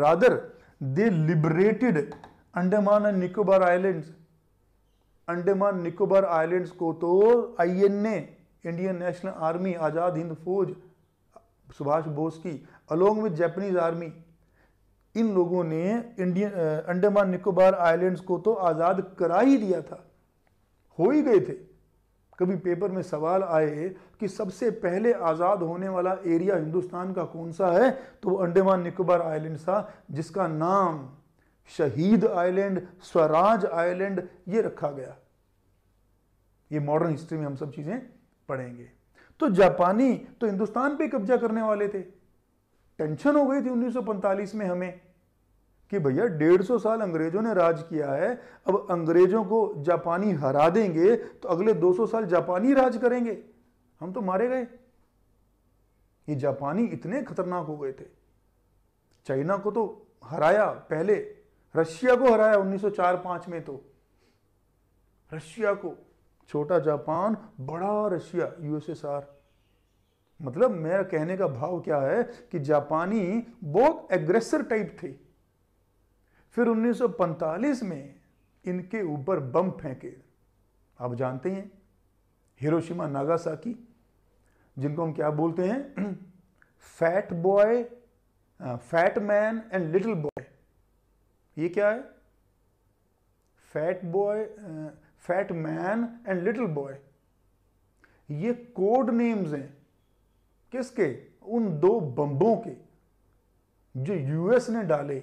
rather they liberated Andaman and Nicobar islands Andaman Nicobar islands को तो INA Indian National Army Azad Hind Fauj Subhash Bose की अलोंग विद जैपनीज आर्मी इन लोगों ने इंडियन अंडमान निकोबार आइलैंड्स को तो आज़ाद करा ही दिया था हो ही गए थे कभी पेपर में सवाल आए कि सबसे पहले आज़ाद होने वाला एरिया हिंदुस्तान का कौन सा है तो वो अंडमान निकोबार आइलैंड था जिसका नाम शहीद आइलैंड स्वराज आइलैंड ये रखा गया ये मॉडर्न हिस्ट्री में हम सब चीज़ें पढ़ेंगे तो जापानी तो हिंदुस्तान पे कब्जा करने वाले थे टेंशन हो गई थी 1945 में हमें कि भैया 150 साल अंग्रेजों ने राज किया है अब अंग्रेजों को जापानी हरा देंगे तो अगले 200 साल जापानी राज करेंगे हम तो मारे गए ये जापानी इतने खतरनाक हो गए थे चाइना को तो हराया पहले रशिया को हराया 1904-5 में तो रशिया को छोटा जापान बड़ा रशिया यूएसएसआर मतलब मेरा कहने का भाव क्या है कि जापानी बहुत एग्रेसर टाइप थे फिर 1945 में इनके ऊपर बम फेंके आप जानते हैं हिरोशिमा नागासाकी जिनको हम क्या बोलते हैं Fat Boy Fat Man and Little Boy ये क्या है Fat Boy Fat Man and Little Boy ये कोड नेम्स हैं किसके उन दो बम्बों के जो यूएस ने डाले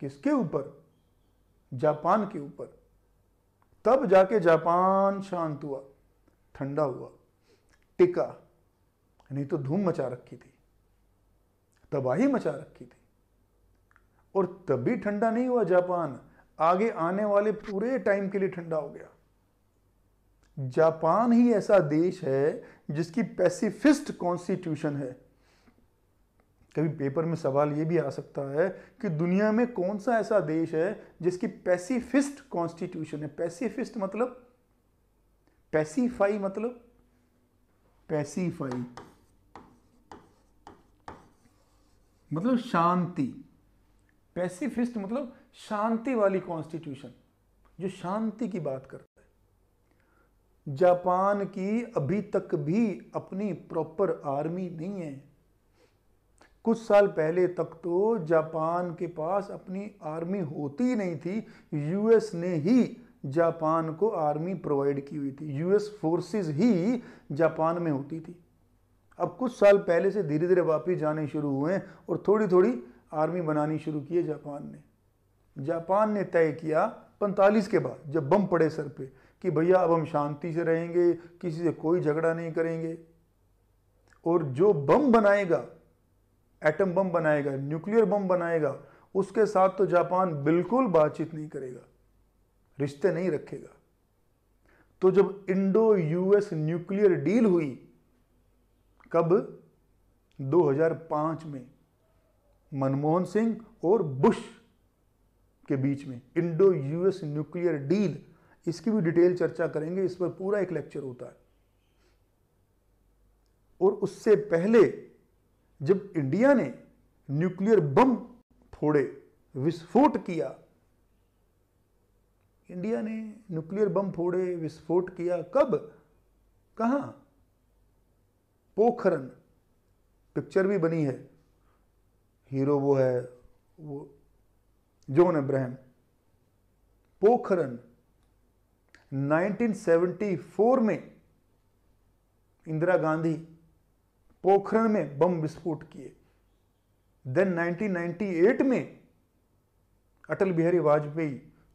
किसके ऊपर जापान के ऊपर तब जाके जापान शांत हुआ ठंडा हुआ टिका नहीं तो धूम मचा रखी थी तबाही मचा रखी थी और तभी ठंडा नहीं हुआ जापान आगे आने वाले पूरे टाइम के लिए ठंडा हो गया जापान ही ऐसा देश है जिसकी पैसिफिस्ट कॉन्स्टिट्यूशन है कभी पेपर में सवाल ये भी आ सकता है कि दुनिया में कौन सा ऐसा देश है जिसकी पैसिफिस्ट कॉन्स्टिट्यूशन है पैसिफिस्ट मतलब पैसिफाई मतलब पैसिफाई मतलब शांति पैसिफिस्ट मतलब शांति वाली कॉन्स्टिट्यूशन जो शांति की बात कर जापान की अभी तक भी अपनी प्रॉपर आर्मी नहीं है कुछ साल पहले तक तो जापान के पास अपनी आर्मी होती नहीं थी यूएस ने ही जापान को आर्मी प्रोवाइड की हुई थी यूएस फोर्सेस ही जापान में होती थी अब कुछ साल पहले से धीरे धीरे वापिस जाने शुरू हुए और थोड़ी थोड़ी आर्मी बनानी शुरू की है जापान ने जापान ने तय किया 45 के बाद जब बम पड़े सर पे कि भैया अब हम शांति से रहेंगे किसी से कोई झगड़ा नहीं करेंगे और जो बम बनाएगा एटम बम बनाएगा न्यूक्लियर बम बनाएगा उसके साथ तो जापान बिल्कुल बातचीत नहीं करेगा रिश्ते नहीं रखेगा तो जब इंडो यूएस न्यूक्लियर डील हुई कब 2005 में मनमोहन सिंह और बुश के बीच में इंडो यूएस न्यूक्लियर डील इसकी भी डिटेल चर्चा करेंगे इस पर पूरा एक लेक्चर होता है और उससे पहले जब इंडिया ने न्यूक्लियर बम फोड़े विस्फोट किया इंडिया ने न्यूक्लियर बम फोड़े विस्फोट किया कब कहा पोखरन पिक्चर भी बनी है हीरो वो है वो जॉन अब्राहम पोखरन 1974 में इंदिरा गांधी पोखरण में बम विस्फोट किए देन 1998 में अटल बिहारी वाजपेयी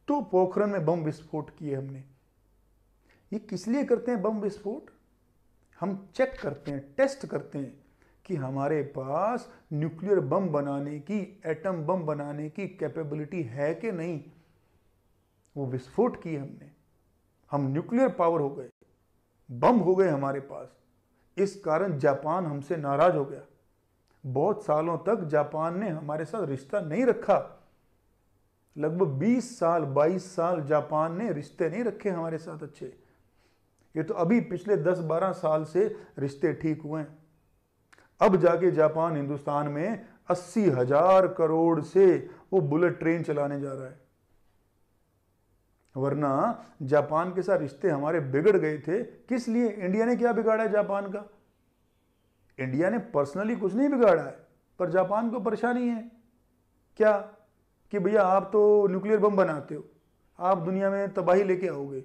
तो पोखरण में बम विस्फोट किए हमने ये किस लिए करते हैं बम विस्फोट हम चेक करते हैं टेस्ट करते हैं कि हमारे पास न्यूक्लियर बम बनाने की एटम बम बनाने की कैपेबिलिटी है कि नहीं वो विस्फोट किए हमने हम न्यूक्लियर पावर हो गए बम हो गए हमारे पास इस कारण जापान हमसे नाराज हो गया बहुत सालों तक जापान ने हमारे साथ रिश्ता नहीं रखा लगभग 20 साल 22 साल जापान ने रिश्ते नहीं रखे हमारे साथ अच्छे ये तो अभी पिछले 10-12 साल से रिश्ते ठीक हुए हैं अब जाके जापान हिंदुस्तान में अस्सी हजार करोड़ से वो बुलेट ट्रेन चलाने जा रहा है वरना जापान के साथ रिश्ते हमारे बिगड़ गए थे किस लिए इंडिया ने क्या बिगाड़ा है जापान का इंडिया ने पर्सनली कुछ नहीं बिगाड़ा है पर जापान को परेशानी है क्या कि भैया आप तो न्यूक्लियर बम बनाते हो आप दुनिया में तबाही लेके आओगे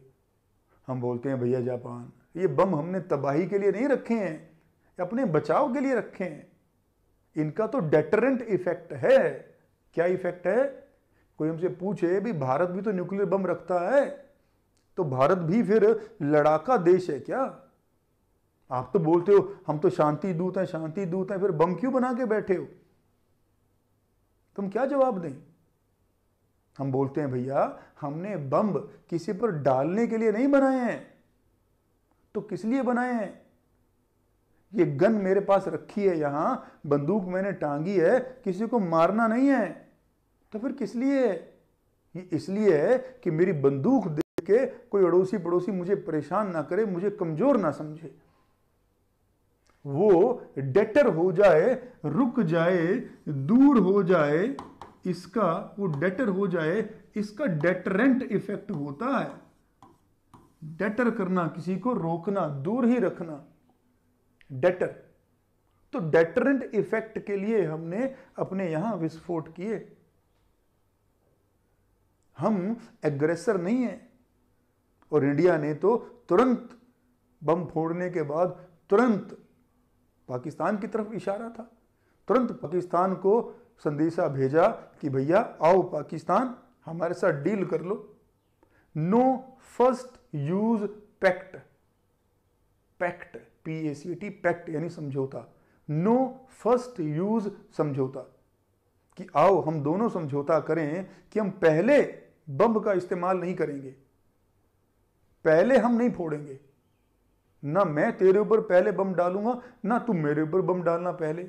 हम बोलते हैं भैया जापान ये बम हमने तबाही के लिए नहीं रखे हैं अपने बचाव के लिए रखे हैं इनका तो डेटरेंट इफेक्ट है क्या इफेक्ट है कोई हमसे पूछे भी भारत भी तो न्यूक्लियर बम रखता है तो भारत भी फिर लड़ाका देश है क्या आप तो बोलते हो हम तो शांति दूत हैं शांति दूत हैं फिर बम क्यों बना के बैठे हो तुम क्या जवाब दें हम बोलते हैं भैया हमने बम किसी पर डालने के लिए नहीं बनाए हैं तो किस लिए बनाए हैं ये गन मेरे पास रखी है यहां बंदूक मैंने टांगी है किसी को मारना नहीं है तो फिर किस लिए इसलिए है कि मेरी बंदूक देख के कोई अड़ोसी पड़ोसी मुझे परेशान ना करे मुझे कमजोर ना समझे वो डेटर हो जाए रुक जाए दूर हो जाए इसका वो डेटर हो जाए इसका डेटरेंट इफेक्ट होता है डेटर करना किसी को रोकना दूर ही रखना डेटर तो डेटरेंट इफेक्ट के लिए हमने अपने यहां विस्फोट किए हम एग्रेसर नहीं हैं और इंडिया ने तो तुरंत बम फोड़ने के बाद तुरंत पाकिस्तान की तरफ इशारा था तुरंत पाकिस्तान को संदेशा भेजा कि भैया आओ पाकिस्तान हमारे साथ डील कर लो no first use pact pact P A C T pact यानी समझौता नो फर्स्ट यूज समझौता कि आओ हम दोनों समझौता करें कि हम पहले बम का इस्तेमाल नहीं करेंगे पहले हम नहीं फोड़ेंगे ना मैं तेरे ऊपर पहले बम डालूंगा ना तू मेरे ऊपर बम डालना पहले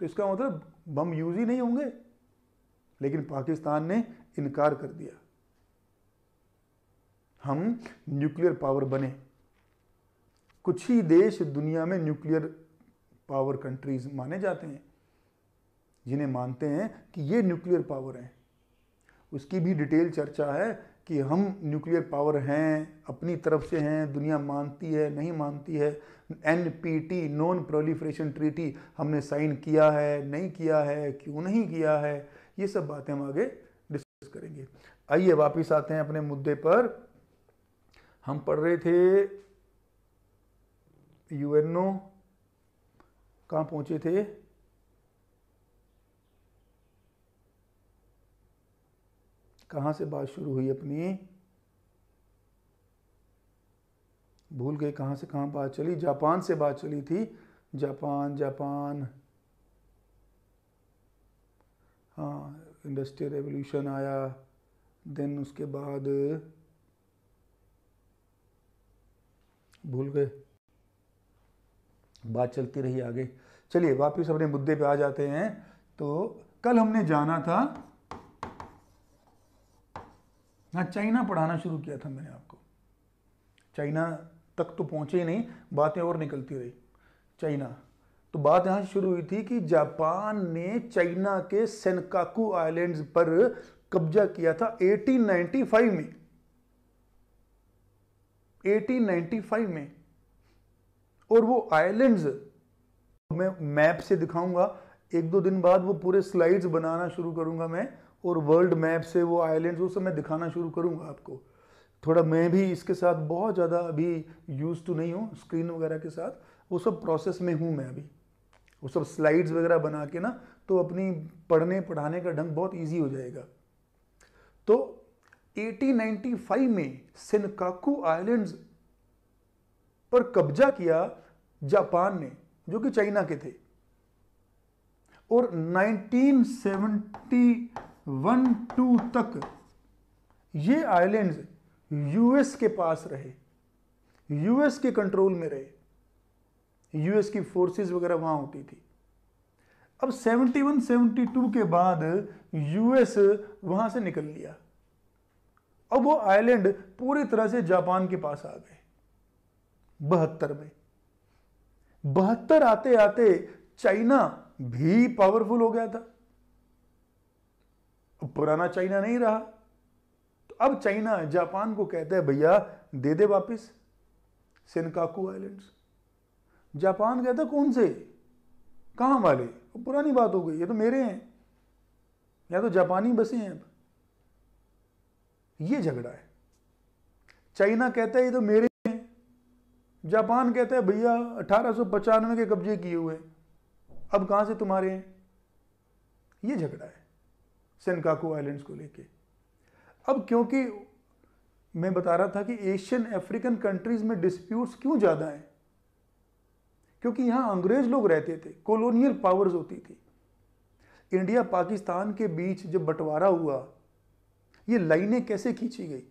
तो इसका मतलब बम यूज ही नहीं होंगे लेकिन पाकिस्तान ने इनकार कर दिया हम न्यूक्लियर पावर बने कुछ ही देश दुनिया में न्यूक्लियर पावर कंट्रीज माने जाते हैं जिन्हें मानते हैं कि ये न्यूक्लियर पावर हैं उसकी भी डिटेल चर्चा है कि हम न्यूक्लियर पावर हैं अपनी तरफ से हैं दुनिया मानती है नहीं मानती है N P T non proliferation treaty हमने साइन किया है नहीं किया है क्यों नहीं किया है ये सब बातें हम आगे डिस्कस करेंगे आइए वापस आते हैं अपने मुद्दे पर हम पढ़ रहे थे यूएनओ कहाँ पहुँचे थे कहाँ से बात शुरू हुई अपनी भूल गए कहाँ से कहाँ बात चली जापान से बात चली थी जापान जापान हाँ इंडस्ट्रियल रेवोल्यूशन आया देन उसके बाद भूल गए बात चलती रही आगे चलिए वापस अपने मुद्दे पे आ जाते हैं तो कल हमने जाना था हाँ चाइना पढ़ाना शुरू किया था मैंने आपको चाइना तक तो पहुँचे ही नहीं बातें और निकलती रही चाइना तो बात यहाँ शुरू हुई थी कि जापान ने चाइना के सेनकाकू आइलैंड्स पर कब्जा किया था 1895 में 1895 में और वो आइलैंड्स मैं मैप से दिखाऊंगा एक दो दिन बाद वो पूरे स्लाइड्स बनाना शुरू करूंगा मैं और वर्ल्ड मैप से वो आइलैंड वो सब मैं दिखाना शुरू करूँगा आपको थोड़ा मैं भी इसके साथ बहुत ज़्यादा अभी यूज़ टू तो नहीं हूँ स्क्रीन वगैरह के साथ वो सब प्रोसेस में हूँ मैं अभी वो सब स्लाइड्स वगैरह बना के ना तो अपनी पढ़ने पढ़ाने का ढंग बहुत ईजी हो जाएगा तो 1895 में सिनकाकू आइलैंड्स पर कब्जा किया जापान ने जो कि चाइना के थे और 1970 वन टू तक ये आइलैंड्स यूएस के पास रहे यूएस के कंट्रोल में रहे यूएस की फोर्सेस वगैरह वहां होती थी अब 71, 72 के बाद यूएस वहां से निकल लिया अब वो आइलैंड पूरी तरह से जापान के पास आ गए बहत्तर में बहत्तर आते आते चाइना भी पावरफुल हो गया था पुराना चाइना नहीं रहा तो अब चाइना जापान को कहता है भैया दे दे वापस सिनकाकू आइलैंड्स जापान कहता कौन से कहां वाले वो पुरानी बात हो गई ये तो मेरे हैं या तो जापानी बसे हैं अब ये झगड़ा है चाइना कहता है ये तो मेरे हैं जापान कहता है भैया अठारह के कब्जे किए हुए अब कहां से तुम्हारे हैं ये झगड़ा है सेनकाकू आइलैंड्स को लेके अब क्योंकि मैं बता रहा था कि एशियन अफ्रीकन कंट्रीज़ में डिस्प्यूट्स क्यों ज़्यादा हैं क्योंकि यहां अंग्रेज लोग रहते थे कॉलोनियल पावर्स होती थी इंडिया पाकिस्तान के बीच जब बंटवारा हुआ ये लाइनें कैसे खींची गई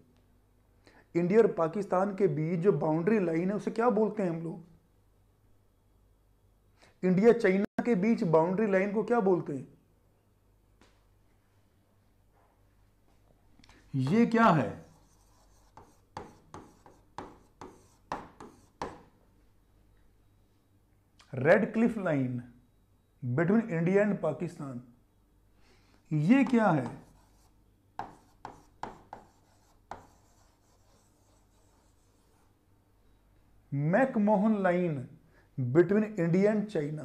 इंडिया और पाकिस्तान के बीच जो बाउंड्री लाइन है उसे क्या बोलते हैं हम लोग इंडिया चाइना के बीच बाउंड्री लाइन को क्या बोलते हैं ये क्या है Radcliffe line between India and Pakistan ये क्या है McMahon line between India and China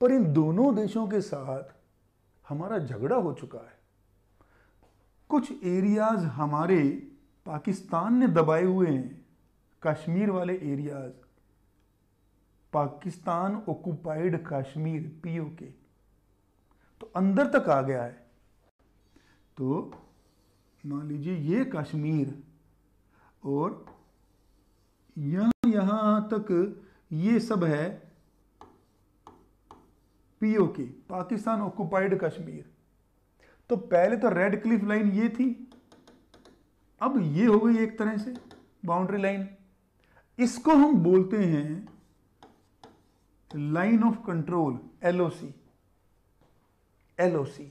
पर इन दोनों देशों के साथ हमारा झगड़ा हो चुका है कुछ एरियाज़ हमारे पाकिस्तान ने दबाए हुए हैं कश्मीर वाले areas Pakistan occupied Kashmir POK तो अंदर तक आ गया है तो मान लीजिए ये कश्मीर और यहाँ यहाँ तक ये सब है पीओके पाकिस्तान ऑक्यूपाइड कश्मीर तो पहले तो रेड क्लिफ लाइन ये थी अब ये हो गई एक तरह से बाउंड्री लाइन इसको हम बोलते हैं line of control LOC LOC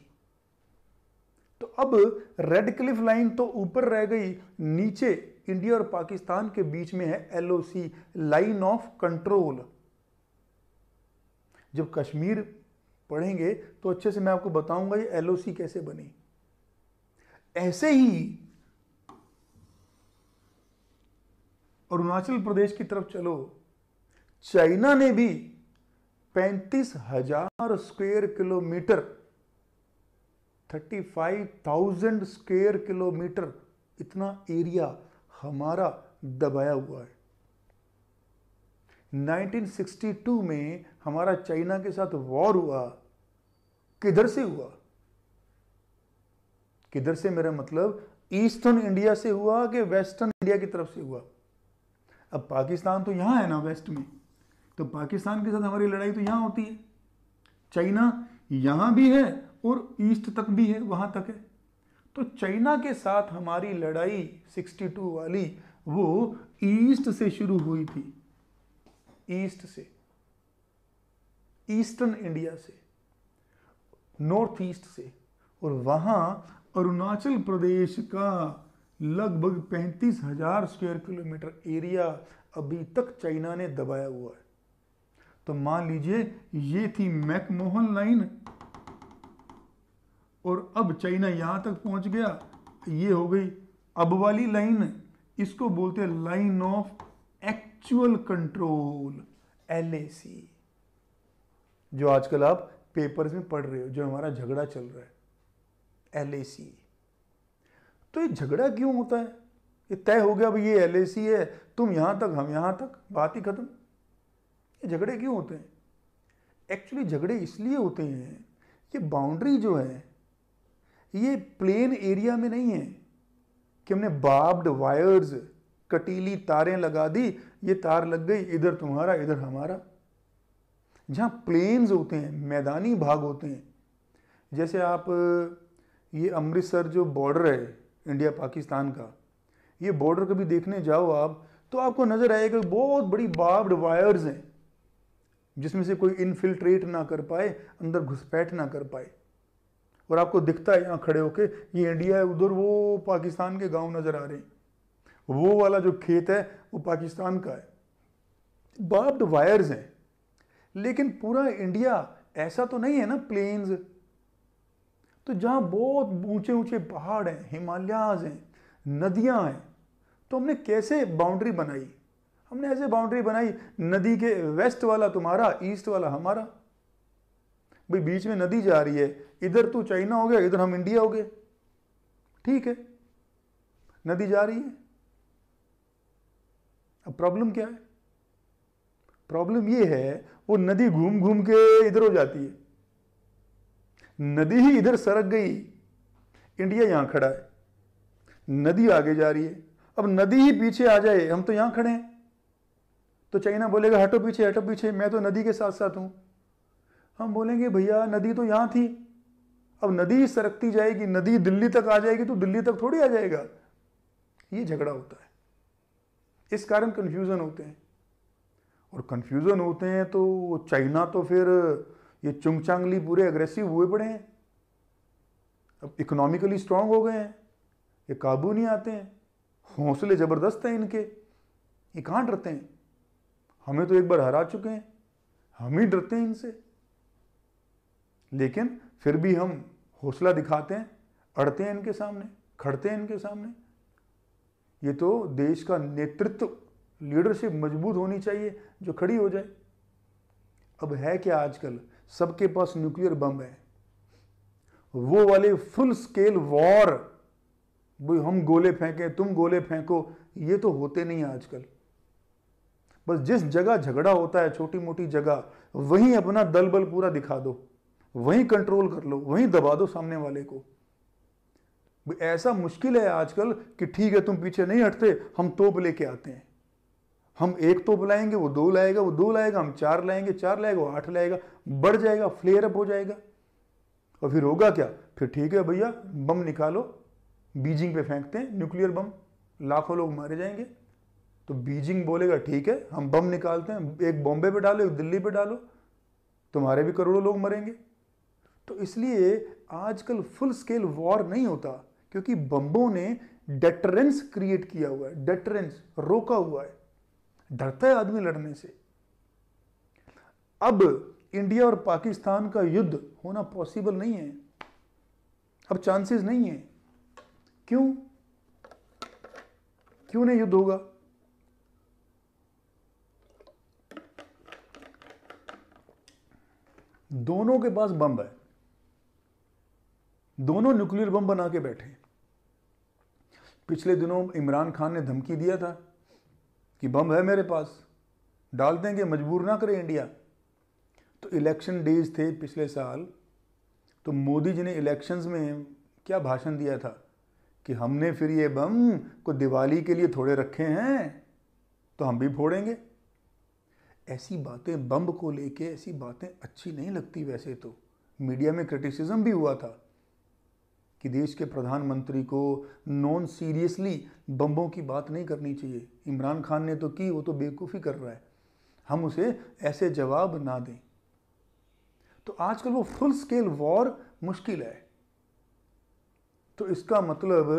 तो अब रेड क्लिफ लाइन तो ऊपर रह गई नीचे इंडिया और पाकिस्तान के बीच में है एलओसी लाइन ऑफ कंट्रोल जब कश्मीर पढ़ेंगे तो अच्छे से मैं आपको बताऊंगा ये एलओसी कैसे बनी ऐसे ही अरुणाचल प्रदेश की तरफ चलो चाइना ने भी पैंतीस हजार square kilometre thirty five thousand square kilometre इतना एरिया हमारा दबाया हुआ है 1962 में हमारा चाइना के साथ वॉर हुआ किधर से हुआ किधर से मेरा मतलब ईस्टर्न इंडिया से हुआ कि वेस्टर्न इंडिया की तरफ से हुआ अब पाकिस्तान तो यहां है ना वेस्ट में तो पाकिस्तान के साथ हमारी लड़ाई तो यहां होती है चाइना यहां भी है और ईस्ट तक भी है वहां तक है तो चाइना के साथ हमारी लड़ाई 62 वाली वो ईस्ट से शुरू हुई थी ईस्ट से ईस्टर्न इंडिया से नॉर्थ ईस्ट से और वहाँ अरुणाचल प्रदेश का लगभग पैंतीस हजार स्क्वायर किलोमीटर एरिया अभी तक चाइना ने दबाया हुआ है तो मान लीजिए ये थी मैकमोहन लाइन और अब चाइना यहां तक पहुंच गया ये हो गई अब वाली लाइन इसको बोलते हैं line of actual control L जो आजकल आप पेपर्स में पढ़ रहे हो जो हमारा झगड़ा चल रहा है एल तो ये झगड़ा क्यों होता है ये तय हो गया अब ये एल है तुम यहाँ तक हम यहाँ तक बात ही खत्म ये झगड़े क्यों होते हैं एक्चुअली झगड़े इसलिए होते हैं कि बाउंड्री जो है ये प्लेन एरिया में नहीं है कि हमने बाब्ड वायर्स कटीली तारें लगा दी ये तार लग गई इधर तुम्हारा इधर हमारा जहाँ प्लेन्स होते हैं मैदानी भाग होते हैं जैसे आप ये अमृतसर जो बॉर्डर है इंडिया पाकिस्तान का ये बॉर्डर कभी देखने जाओ आप तो आपको नज़र आएगा बहुत बड़ी बाब्ड वायर्स हैं जिसमें से कोई इनफिल्ट्रेट ना कर पाए अंदर घुसपैठ ना कर पाए और आपको दिखता है यहाँ खड़े होके ये इंडिया है उधर वो पाकिस्तान के गांव नज़र आ रहे हैं वो वाला जो खेत है वो पाकिस्तान का है बाब्ड वायर्स हैं लेकिन पूरा इंडिया ऐसा तो नहीं है ना प्लेन्स तो जहां बहुत ऊंचे ऊंचे पहाड़ हैं हिमालयाज हैं नदियां हैं तो हमने कैसे बाउंड्री बनाई हमने ऐसे बाउंड्री बनाई नदी के वेस्ट वाला तुम्हारा ईस्ट वाला हमारा भाई बीच में नदी जा रही है इधर तो चाइना हो गया इधर हम इंडिया हो गए ठीक है नदी जा रही है अब प्रॉब्लम क्या है प्रॉब्लम ये है वो नदी घूम घूम के इधर हो जाती है नदी ही इधर सरक गई इंडिया यहां खड़ा है नदी आगे जा रही है अब नदी ही पीछे आ जाए हम तो यहां खड़े हैं तो चाइना बोलेगा हटो पीछे हटो पीछे मैं तो नदी के साथ साथ हूं हम बोलेंगे भैया नदी तो यहां थी अब नदी सरकती जाएगी नदी दिल्ली तक आ जाएगी तो दिल्ली तक थोड़ी आ जाएगा ये झगड़ा होता है इस कारण कन्फ्यूज़न होते हैं और कन्फ्यूज़न होते हैं तो चाइना तो फिर ये चुंगचांगली पूरे अग्रेसिव हुए पड़े हैं अब इकोनॉमिकली स्ट्रांग हो गए हैं ये काबू नहीं आते हैं हौसले ज़बरदस्त हैं इनके ये कहाँ डरते हैं हमें तो एक बार हरा चुके हैं हम ही डरते हैं इनसे लेकिन फिर भी हम हौसला दिखाते हैं अड़ते हैं इनके सामने खड़ते हैं इनके सामने ये तो देश का नेतृत्व लीडरशिप मजबूत होनी चाहिए जो खड़ी हो जाए अब है क्या आजकल सबके पास न्यूक्लियर बम है वो वाले फुल स्केल वॉर भाई हम गोले फेंके तुम गोले फेंको ये तो होते नहीं आजकल बस जिस जगह झगड़ा होता है छोटी मोटी जगह वहीं अपना दल बल पूरा दिखा दो वहीं कंट्रोल कर लो वहीं दबा दो सामने वाले को ऐसा मुश्किल है आजकल कि ठीक है तुम पीछे नहीं हटते हम तोप लेके आते हैं हम एक तो बुलाएंगे वो दो लाएगा वो दो लाएगा हम चार लाएंगे चार लाएगा वो आठ लाएगा बढ़ जाएगा फ्लेयर अप हो जाएगा और फिर होगा क्या फिर ठीक है भैया बम निकालो बीजिंग पे फेंकते हैं न्यूक्लियर बम लाखों लोग मारे जाएंगे तो बीजिंग बोलेगा ठीक है हम बम निकालते हैं एक बॉम्बे पे डालो एक दिल्ली पे डालो तुम्हारे भी करोड़ों लोग मरेंगे तो इसलिए आजकल फुल स्केल वॉर नहीं होता क्योंकि बम्बों ने डेटरेंस क्रिएट किया हुआ है डेटरेंस रोका हुआ है डरता है आदमी लड़ने से अब इंडिया और पाकिस्तान का युद्ध होना पॉसिबल नहीं है अब चांसेस नहीं है क्यों क्यों नहीं युद्ध होगा दोनों के पास बम है दोनों न्यूक्लियर बम बना के बैठे पिछले दिनों इमरान खान ने धमकी दिया था कि बम है मेरे पास डाल देंगे मजबूर ना करें इंडिया तो इलेक्शन डेज थे पिछले साल तो मोदी जी ने इलेक्शंस में क्या भाषण दिया था कि हमने फिर ये बम को दिवाली के लिए थोड़े रखे हैं तो हम भी फोड़ेंगे ऐसी बातें बम को लेके ऐसी बातें अच्छी नहीं लगती वैसे तो मीडिया में क्रिटिसिज्म भी हुआ था कि देश के प्रधानमंत्री को नॉन सीरियसली बम्बों की बात नहीं करनी चाहिए इमरान खान ने तो की वो तो बेवकूफ़ी कर रहा है हम उसे ऐसे जवाब ना दें तो आजकल वो फुल स्केल वॉर मुश्किल है तो इसका मतलब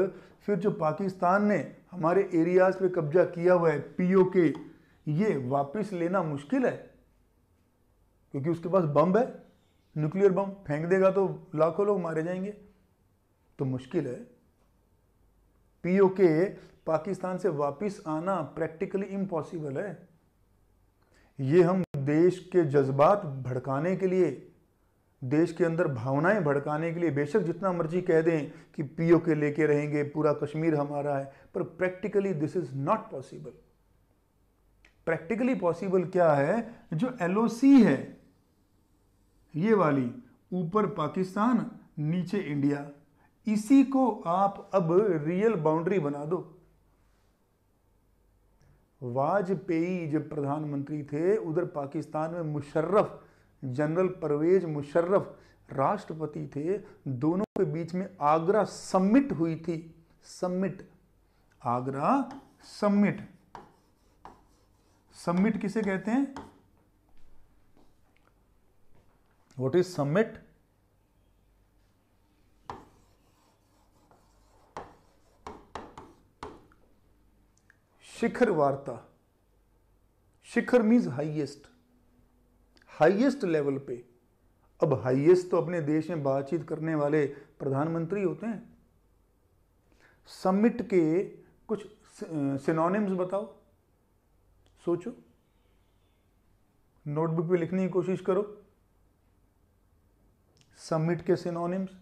फिर जो पाकिस्तान ने हमारे एरियाज पे कब्जा किया हुआ है पीओके ये वापस लेना मुश्किल है क्योंकि उसके पास बम है न्यूक्लियर बम फेंक देगा तो लाखों लोग मारे जाएंगे तो मुश्किल है पीओके पाकिस्तान से वापस आना प्रैक्टिकली इम्पॉसिबल है ये हम देश के जज्बात भड़काने के लिए देश के अंदर भावनाएं भड़काने के लिए बेशक जितना मर्जी कह दें कि पीओ के लेके रहेंगे पूरा कश्मीर हमारा है पर practically this is not possible practically possible क्या है जो एलओसी है ये वाली ऊपर पाकिस्तान नीचे इंडिया इसी को आप अब रियल बाउंड्री बना दो वाजपेयी जब प्रधानमंत्री थे उधर पाकिस्तान में मुशर्रफ जनरल परवेज मुशर्रफ राष्ट्रपति थे दोनों के बीच में आगरा सम्मिट हुई थी सम्मिट आगरा सम्मिट सम्मिट किसे कहते हैं वॉट इज सम्मिट शिखर वार्ता शिखर मीन्स हाईएस्ट हाईएस्ट लेवल पे अब हाईएस्ट तो अपने देश में बातचीत करने वाले प्रधानमंत्री होते हैं समिट के कुछ सिनोनिम्स बताओ सोचो नोटबुक पे लिखने की कोशिश करो समिट के सिनोनिम्स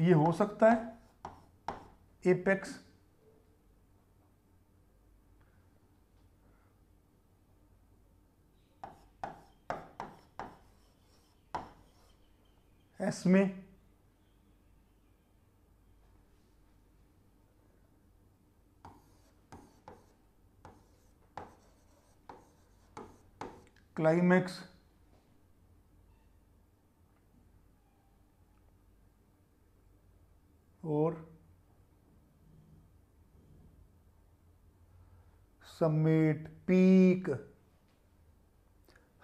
ये हो सकता है apex एस में क्लाइमैक्स और समिट पीक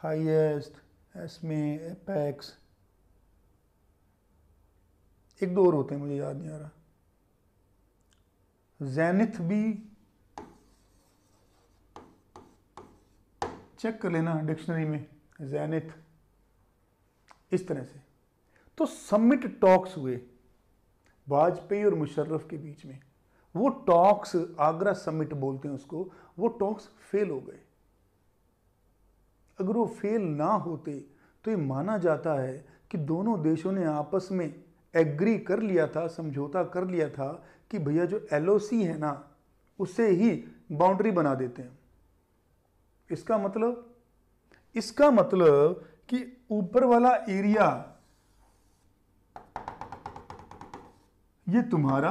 हाईएस्ट एसमे में एपेक्स एक दो और होते हैं मुझे याद नहीं आ रहा जैनिथ भी चेक कर लेना डिक्शनरी में जैनिथ इस तरह से तो समिट टॉक्स हुए वाजपेयी और मुशर्रफ के बीच में वो टॉक्स आगरा समिट बोलते हैं उसको वो टॉक्स फेल हो गए अगर वो फेल ना होते तो ये माना जाता है कि दोनों देशों ने आपस में एग्री कर लिया था समझौता कर लिया था कि भैया जो एल है ना उसे ही बाउंड्री बना देते हैं इसका मतलब इसका मतलब कि ऊपर वाला एरिया ये तुम्हारा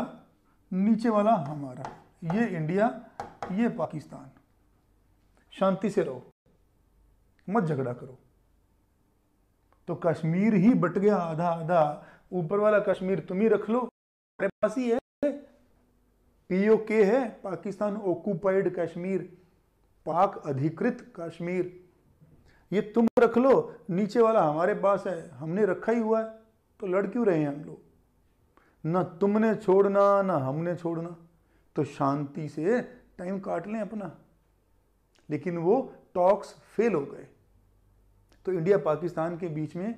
नीचे वाला हमारा ये इंडिया ये पाकिस्तान शांति से रहो मत झगड़ा करो तो कश्मीर ही बट गया आधा आधा ऊपर वाला कश्मीर तुम ही रख लो हमारे पास ही है पीओके है पाकिस्तान ऑक्यूपाइड कश्मीर पाक अधिकृत कश्मीर ये तुम रख लो नीचे वाला हमारे पास है हमने रखा ही हुआ है तो लड़ क्यों रहे हैं हम लोग न तुमने छोड़ना ना हमने छोड़ना तो शांति से टाइम काट लें अपना लेकिन वो टॉक्स फेल हो गए तो इंडिया पाकिस्तान के बीच में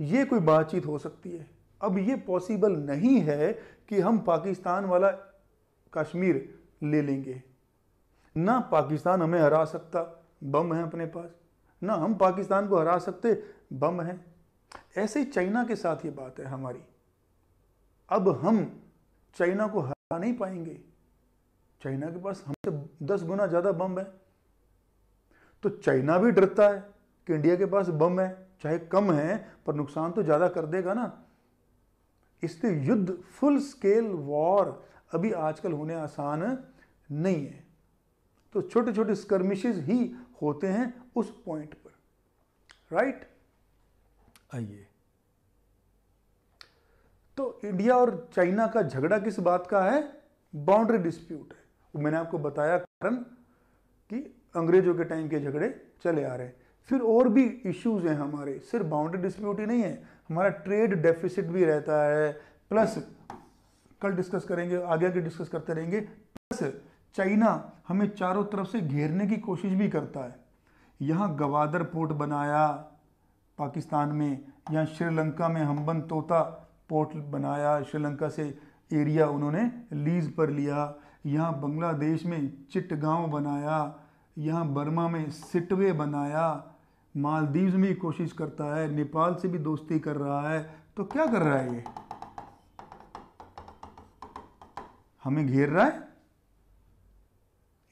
ये कोई बातचीत हो सकती है अब ये पॉसिबल नहीं है कि हम पाकिस्तान वाला कश्मीर ले लेंगे ना पाकिस्तान हमें हरा सकता बम है अपने पास ना हम पाकिस्तान को हरा सकते बम हैं ऐसे ही चाइना के साथ ये बात है हमारी अब हम चाइना को हरा नहीं पाएंगे चाइना के पास हमसे दस गुना ज़्यादा बम है तो चाइना भी डरता है कि इंडिया के पास बम है चाहे कम है पर नुकसान तो ज़्यादा कर देगा ना इसलिए युद्ध फुल स्केल वॉर अभी आजकल होने आसान नहीं है तो छोटे छोटे स्कर्मिशेज ही होते हैं उस पॉइंट पर राइट आइए तो इंडिया और चाइना का झगड़ा किस बात का है बाउंड्री डिस्प्यूट है मैंने आपको बताया कारण कि अंग्रेजों के टाइम के झगड़े चले आ रहे हैं फिर और भी इश्यूज हैं हमारे सिर्फ बाउंड्री डिस्प्यूट ही नहीं है हमारा ट्रेड डेफिसिट भी रहता है प्लस कल डिस्कस करेंगे आगे आगे डिस्कस करते रहेंगे प्लस चाइना हमें चारों तरफ से घेरने की कोशिश भी करता है यहाँ गवादर पोर्ट बनाया पाकिस्तान में या श्रीलंका में हम्बन तोता पोर्ट बनाया श्रीलंका से एरिया उन्होंने लीज पर लिया यहाँ बांग्लादेश में चिटगांव बनाया यहाँ बर्मा में सिटवे बनाया मालदीव्स में कोशिश करता है नेपाल से भी दोस्ती कर रहा है तो क्या कर रहा है ये हमें घेर रहा है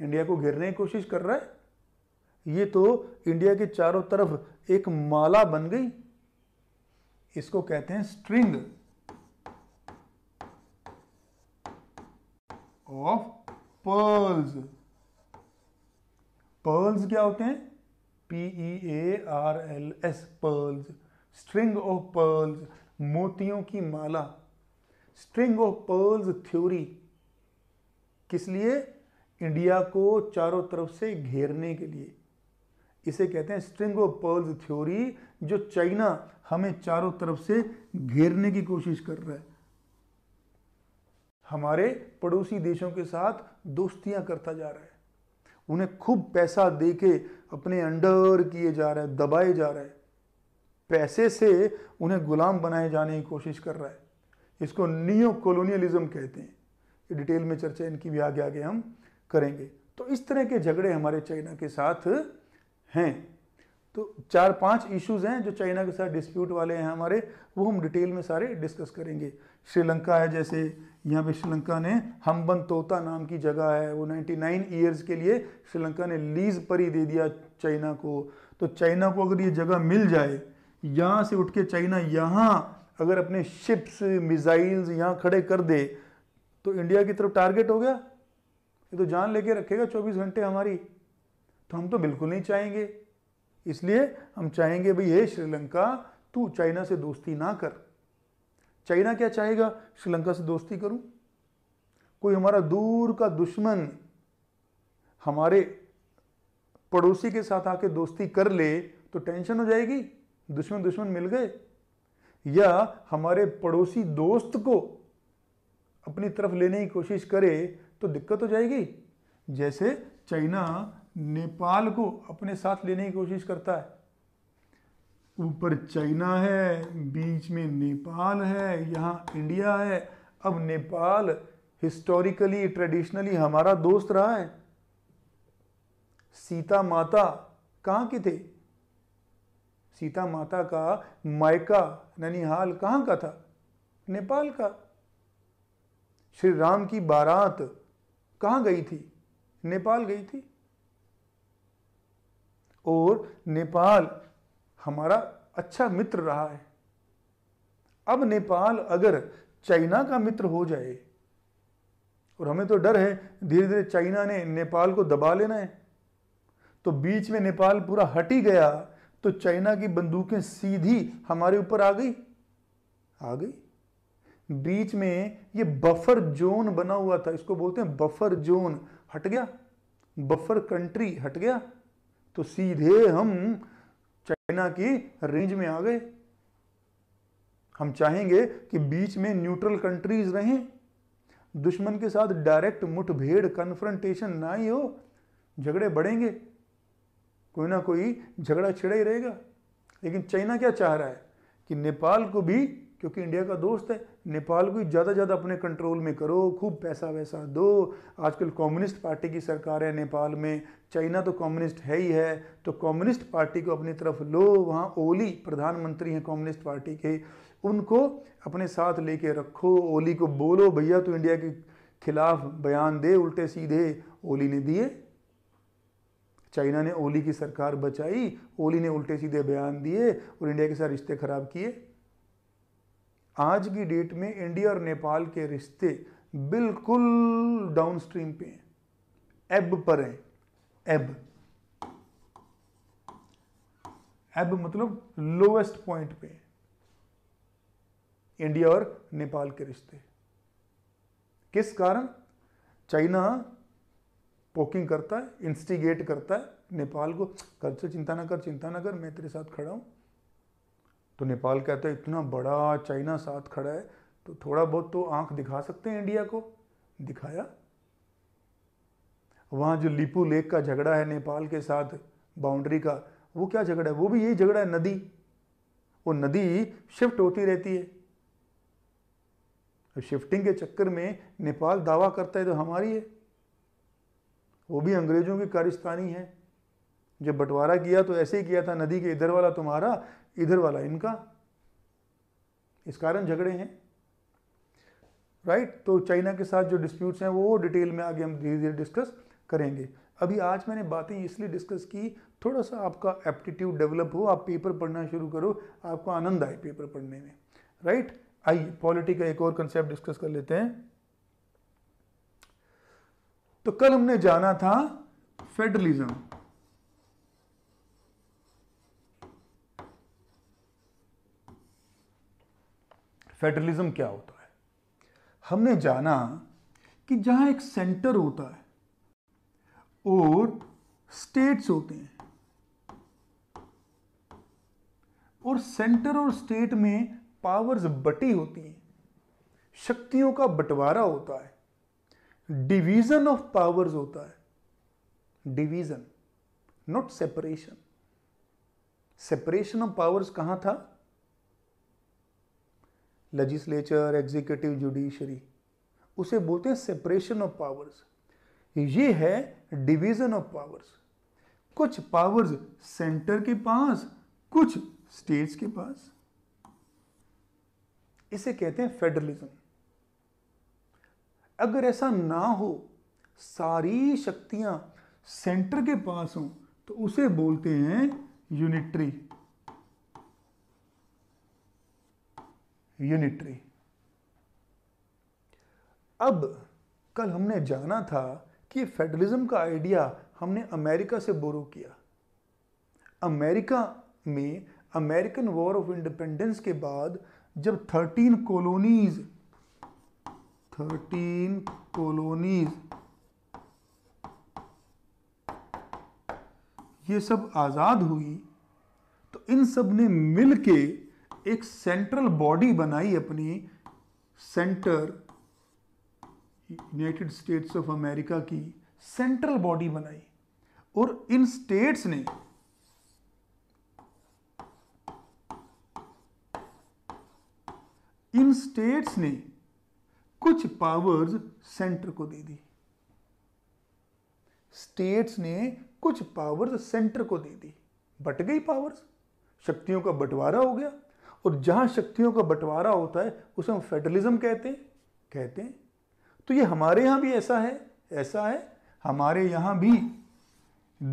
इंडिया को घेरने की कोशिश कर रहा है ये तो इंडिया के चारों तरफ एक माला बन गई इसको कहते हैं स्ट्रिंग ऑफ पर्ल्स पर्ल्स क्या होते हैं P E A R L S pearls string of pearls मोतियों की माला स्ट्रिंग ऑफ पर्ल्स थ्योरी किस लिए इंडिया को चारों तरफ से घेरने के लिए इसे कहते हैं स्ट्रिंग ऑफ पर्ल्स थ्योरी जो चाइना हमें चारों तरफ से घेरने की कोशिश कर रहा है हमारे पड़ोसी देशों के साथ दोस्तियां करता जा रहा है उन्हें खूब पैसा दे के अपने अंडर किए जा रहे हैं दबाए जा रहे हैं पैसे से उन्हें गुलाम बनाए जाने की कोशिश कर रहा है इसको नियो कॉलोनियलिज्म कहते हैं ये डिटेल में चर्चा इनकी भी आगे आगे हम करेंगे तो इस तरह के झगड़े हमारे चाइना के साथ हैं तो चार पांच इश्यूज हैं जो चाइना के साथ डिस्प्यूट वाले हैं हमारे वो हम डिटेल में सारे डिस्कस करेंगे श्रीलंका है जैसे यहाँ पे श्रीलंका ने हम्बन तोता नाम की जगह है वो 99 ईयर्स के लिए श्रीलंका ने लीज पर ही दे दिया चाइना को तो चाइना को अगर ये जगह मिल जाए यहाँ से उठ के चाइना यहाँ अगर अपने शिप्स मिज़ाइल्स यहाँ खड़े कर दे तो इंडिया की तरफ टारगेट हो गया ये तो जान लेके रखेगा 24 घंटे हमारी तो हम तो बिल्कुल नहीं चाहेंगे इसलिए हम चाहेंगे भाई हे श्रीलंका तू चाइना से दोस्ती ना कर चाइना क्या चाहेगा श्रीलंका से दोस्ती करूं कोई हमारा दूर का दुश्मन हमारे पड़ोसी के साथ आके दोस्ती कर ले तो टेंशन हो जाएगी दुश्मन दुश्मन मिल गए या हमारे पड़ोसी दोस्त को अपनी तरफ लेने की कोशिश करे तो दिक्कत हो जाएगी जैसे चाइना नेपाल को अपने साथ लेने की कोशिश करता है ऊपर चाइना है बीच में नेपाल है यहाँ इंडिया है अब नेपाल हिस्टोरिकली ट्रेडिशनली हमारा दोस्त रहा है सीता माता कहाँ के थे सीता माता का मायका ननिहाल कहाँ का था नेपाल का श्री राम की बारात कहाँ गई थी नेपाल गई थी और नेपाल हमारा अच्छा मित्र रहा है अब नेपाल अगर चाइना का मित्र हो जाए और हमें तो डर है धीरे धीरे चाइना ने नेपाल को दबा लेना है तो बीच में नेपाल पूरा हट ही गया तो चाइना की बंदूकें सीधी हमारे ऊपर आ गई आ गई बीच में ये बफर जोन बना हुआ था इसको बोलते हैं बफर जोन हट गया बफर कंट्री हट गया तो सीधे हम चाइना की रेंज में आ गए हम चाहेंगे कि बीच में न्यूट्रल कंट्रीज रहें दुश्मन के साथ डायरेक्ट मुठभेड़ कन्फ्रंटेशन ना ही हो झगड़े बढ़ेंगे कोई ना कोई झगड़ा छिड़ा ही रहेगा लेकिन चाइना क्या चाह रहा है कि नेपाल को भी क्योंकि इंडिया का दोस्त है नेपाल को ज़्यादा से ज़्यादा अपने कंट्रोल में करो खूब पैसा वैसा दो आजकल कम्युनिस्ट पार्टी की सरकार है नेपाल में चाइना तो कम्युनिस्ट है ही है तो कम्युनिस्ट पार्टी को अपनी तरफ लो वहाँ ओली प्रधानमंत्री हैं कम्युनिस्ट पार्टी के उनको अपने साथ लेके रखो ओली को बोलो भैया तो इंडिया के खिलाफ बयान दे उल्टे सीधे ओली ने दिए चाइना ने ओली की सरकार बचाई ओली ने उल्टे सीधे बयान दिए और इंडिया के साथ रिश्ते खराब किए आज की डेट में इंडिया और नेपाल के रिश्ते बिल्कुल डाउन स्ट्रीम पे हैं एब पर हैं एब एब मतलब लोवेस्ट पॉइंट पे हैं इंडिया और नेपाल के रिश्ते किस कारण चाइना पोकिंग करता है इंस्टिगेट करता है नेपाल को से चिंता ना कर चिंता ना कर मैं तेरे साथ खड़ा हूं तो नेपाल कहता है इतना बड़ा चाइना साथ खड़ा है तो थोड़ा बहुत तो आंख दिखा सकते हैं इंडिया को दिखाया वहां जो लिपू लेक का झगड़ा है नेपाल के साथ बाउंड्री का वो क्या झगड़ा है वो भी यही झगड़ा है नदी वो नदी शिफ्ट होती रहती है शिफ्टिंग के चक्कर में नेपाल दावा करता है तो हमारी है वो भी अंग्रेजों की कारिस्तानी है जब बंटवारा किया तो ऐसे ही किया था नदी के इधर वाला तुम्हारा इधर वाला इनका इस कारण झगड़े हैं राइट तो चाइना के साथ जो डिस्प्यूट्स हैं वो डिटेल में आगे हम धीरे धीरे डिस्कस करेंगे अभी आज मैंने बातें इसलिए डिस्कस की थोड़ा सा आपका एप्टीट्यूड डेवलप हो आप पेपर पढ़ना शुरू करो आपको आनंद आए पेपर पढ़ने में राइट आइए पॉलिटी का एक और कंसेप्ट डिस्कस कर लेते हैं तो कल हमने जाना था फेडरलिज्म फेडरलिज्म क्या होता है हमने जाना कि जहां एक सेंटर होता है और स्टेट्स होते हैं और सेंटर और स्टेट में पावर्स बटी होती हैं शक्तियों का बंटवारा होता है डिवीजन ऑफ पावर्स होता है division not separation separation of powers कहां था लेजिस्लेचर एग्जीक्यूटिव जुडिशरी उसे बोलते हैं सेपरेशन ऑफ पावर्स ये है डिवीजन ऑफ पावर्स कुछ पावर्स सेंटर के पास कुछ स्टेट्स के पास इसे कहते हैं फेडरलिज्म अगर ऐसा ना हो सारी शक्तियां सेंटर के पास हों तो उसे बोलते हैं यूनिट्री यूनिट्री अब कल हमने जाना था कि फेडरलिज्म का आइडिया हमने अमेरिका से बोरो किया अमेरिका में अमेरिकन वॉर ऑफ इंडिपेंडेंस के बाद जब थर्टीन कॉलोनीज थर्टीन कॉलोनीज ये सब आज़ाद हुई तो इन सब ने मिल के एक सेंट्रल बॉडी बनाई अपनी centre United States of America की सेंट्रल बॉडी बनाई और इन स्टेट्स ने इन स्टेट्स ने कुछ पावर्स सेंटर को दे दी स्टेट्स ने कुछ पावर्स सेंटर को दे दी बट गई पावर्स शक्तियों का बंटवारा हो गया और जहां शक्तियों का बंटवारा होता है उसे हम फेडरलिज्म कहते हैं कहते हैं तो ये हमारे यहां भी ऐसा है ऐसा है हमारे यहां भी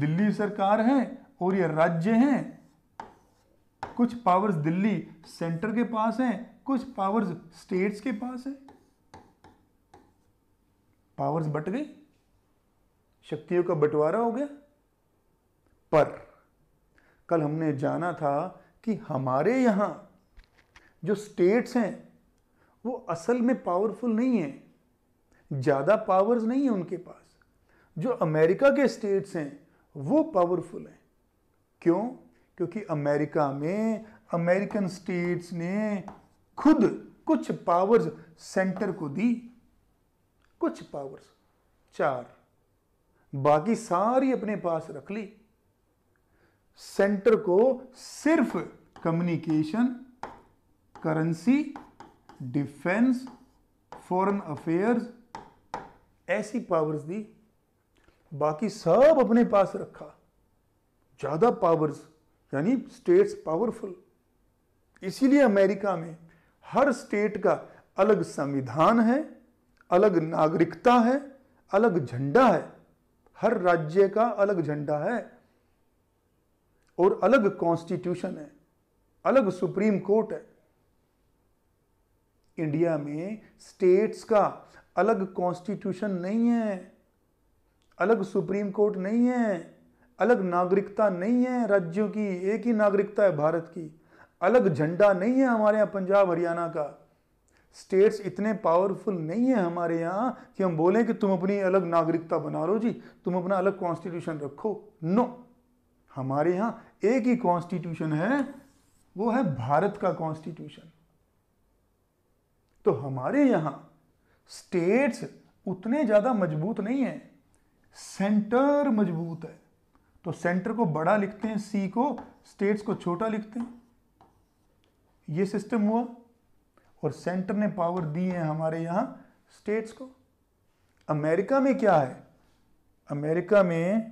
दिल्ली सरकार है और ये राज्य हैं कुछ पावर्स दिल्ली सेंटर के पास हैं कुछ पावर्स स्टेट्स के पास है पावर्स बट गए शक्तियों का बंटवारा हो गया पर कल हमने जाना था कि हमारे यहां जो स्टेट्स हैं वो असल में पावरफुल नहीं हैं ज़्यादा पावर्स नहीं है उनके पास जो अमेरिका के स्टेट्स हैं वो पावरफुल हैं क्यों क्योंकि अमेरिका में अमेरिकन स्टेट्स ने खुद कुछ पावर्स सेंटर को दी कुछ पावर्स चार बाकी सारी अपने पास रख ली सेंटर को सिर्फ communication currency defence foreign affairs ऐसी पावर्स दी बाकी सब अपने पास रखा ज़्यादा पावर्स यानी स्टेट्स पावरफुल इसीलिए अमेरिका में हर स्टेट का अलग संविधान है अलग नागरिकता है अलग झंडा है हर राज्य का अलग झंडा है और अलग कॉन्स्टिट्यूशन है अलग सुप्रीम कोर्ट है इंडिया में स्टेट्स का अलग कॉन्स्टिट्यूशन नहीं है अलग सुप्रीम कोर्ट नहीं है अलग नागरिकता नहीं है राज्यों की एक ही नागरिकता है भारत की अलग झंडा नहीं है हमारे यहाँ पंजाब हरियाणा का स्टेट्स इतने पावरफुल नहीं है हमारे यहाँ कि हम बोलें कि तुम अपनी अलग नागरिकता बना लो जी तुम अपना अलग कॉन्स्टिट्यूशन रखो नो हमारे यहाँ एक ही कॉन्स्टिट्यूशन है वो है भारत का कॉन्स्टिट्यूशन तो हमारे यहां स्टेट्स उतने ज़्यादा मजबूत नहीं है सेंटर मजबूत है तो सेंटर को बड़ा लिखते हैं सी को स्टेट्स को छोटा लिखते हैं ये सिस्टम हुआ और सेंटर ने पावर दी है हमारे यहां स्टेट्स को अमेरिका में क्या है अमेरिका में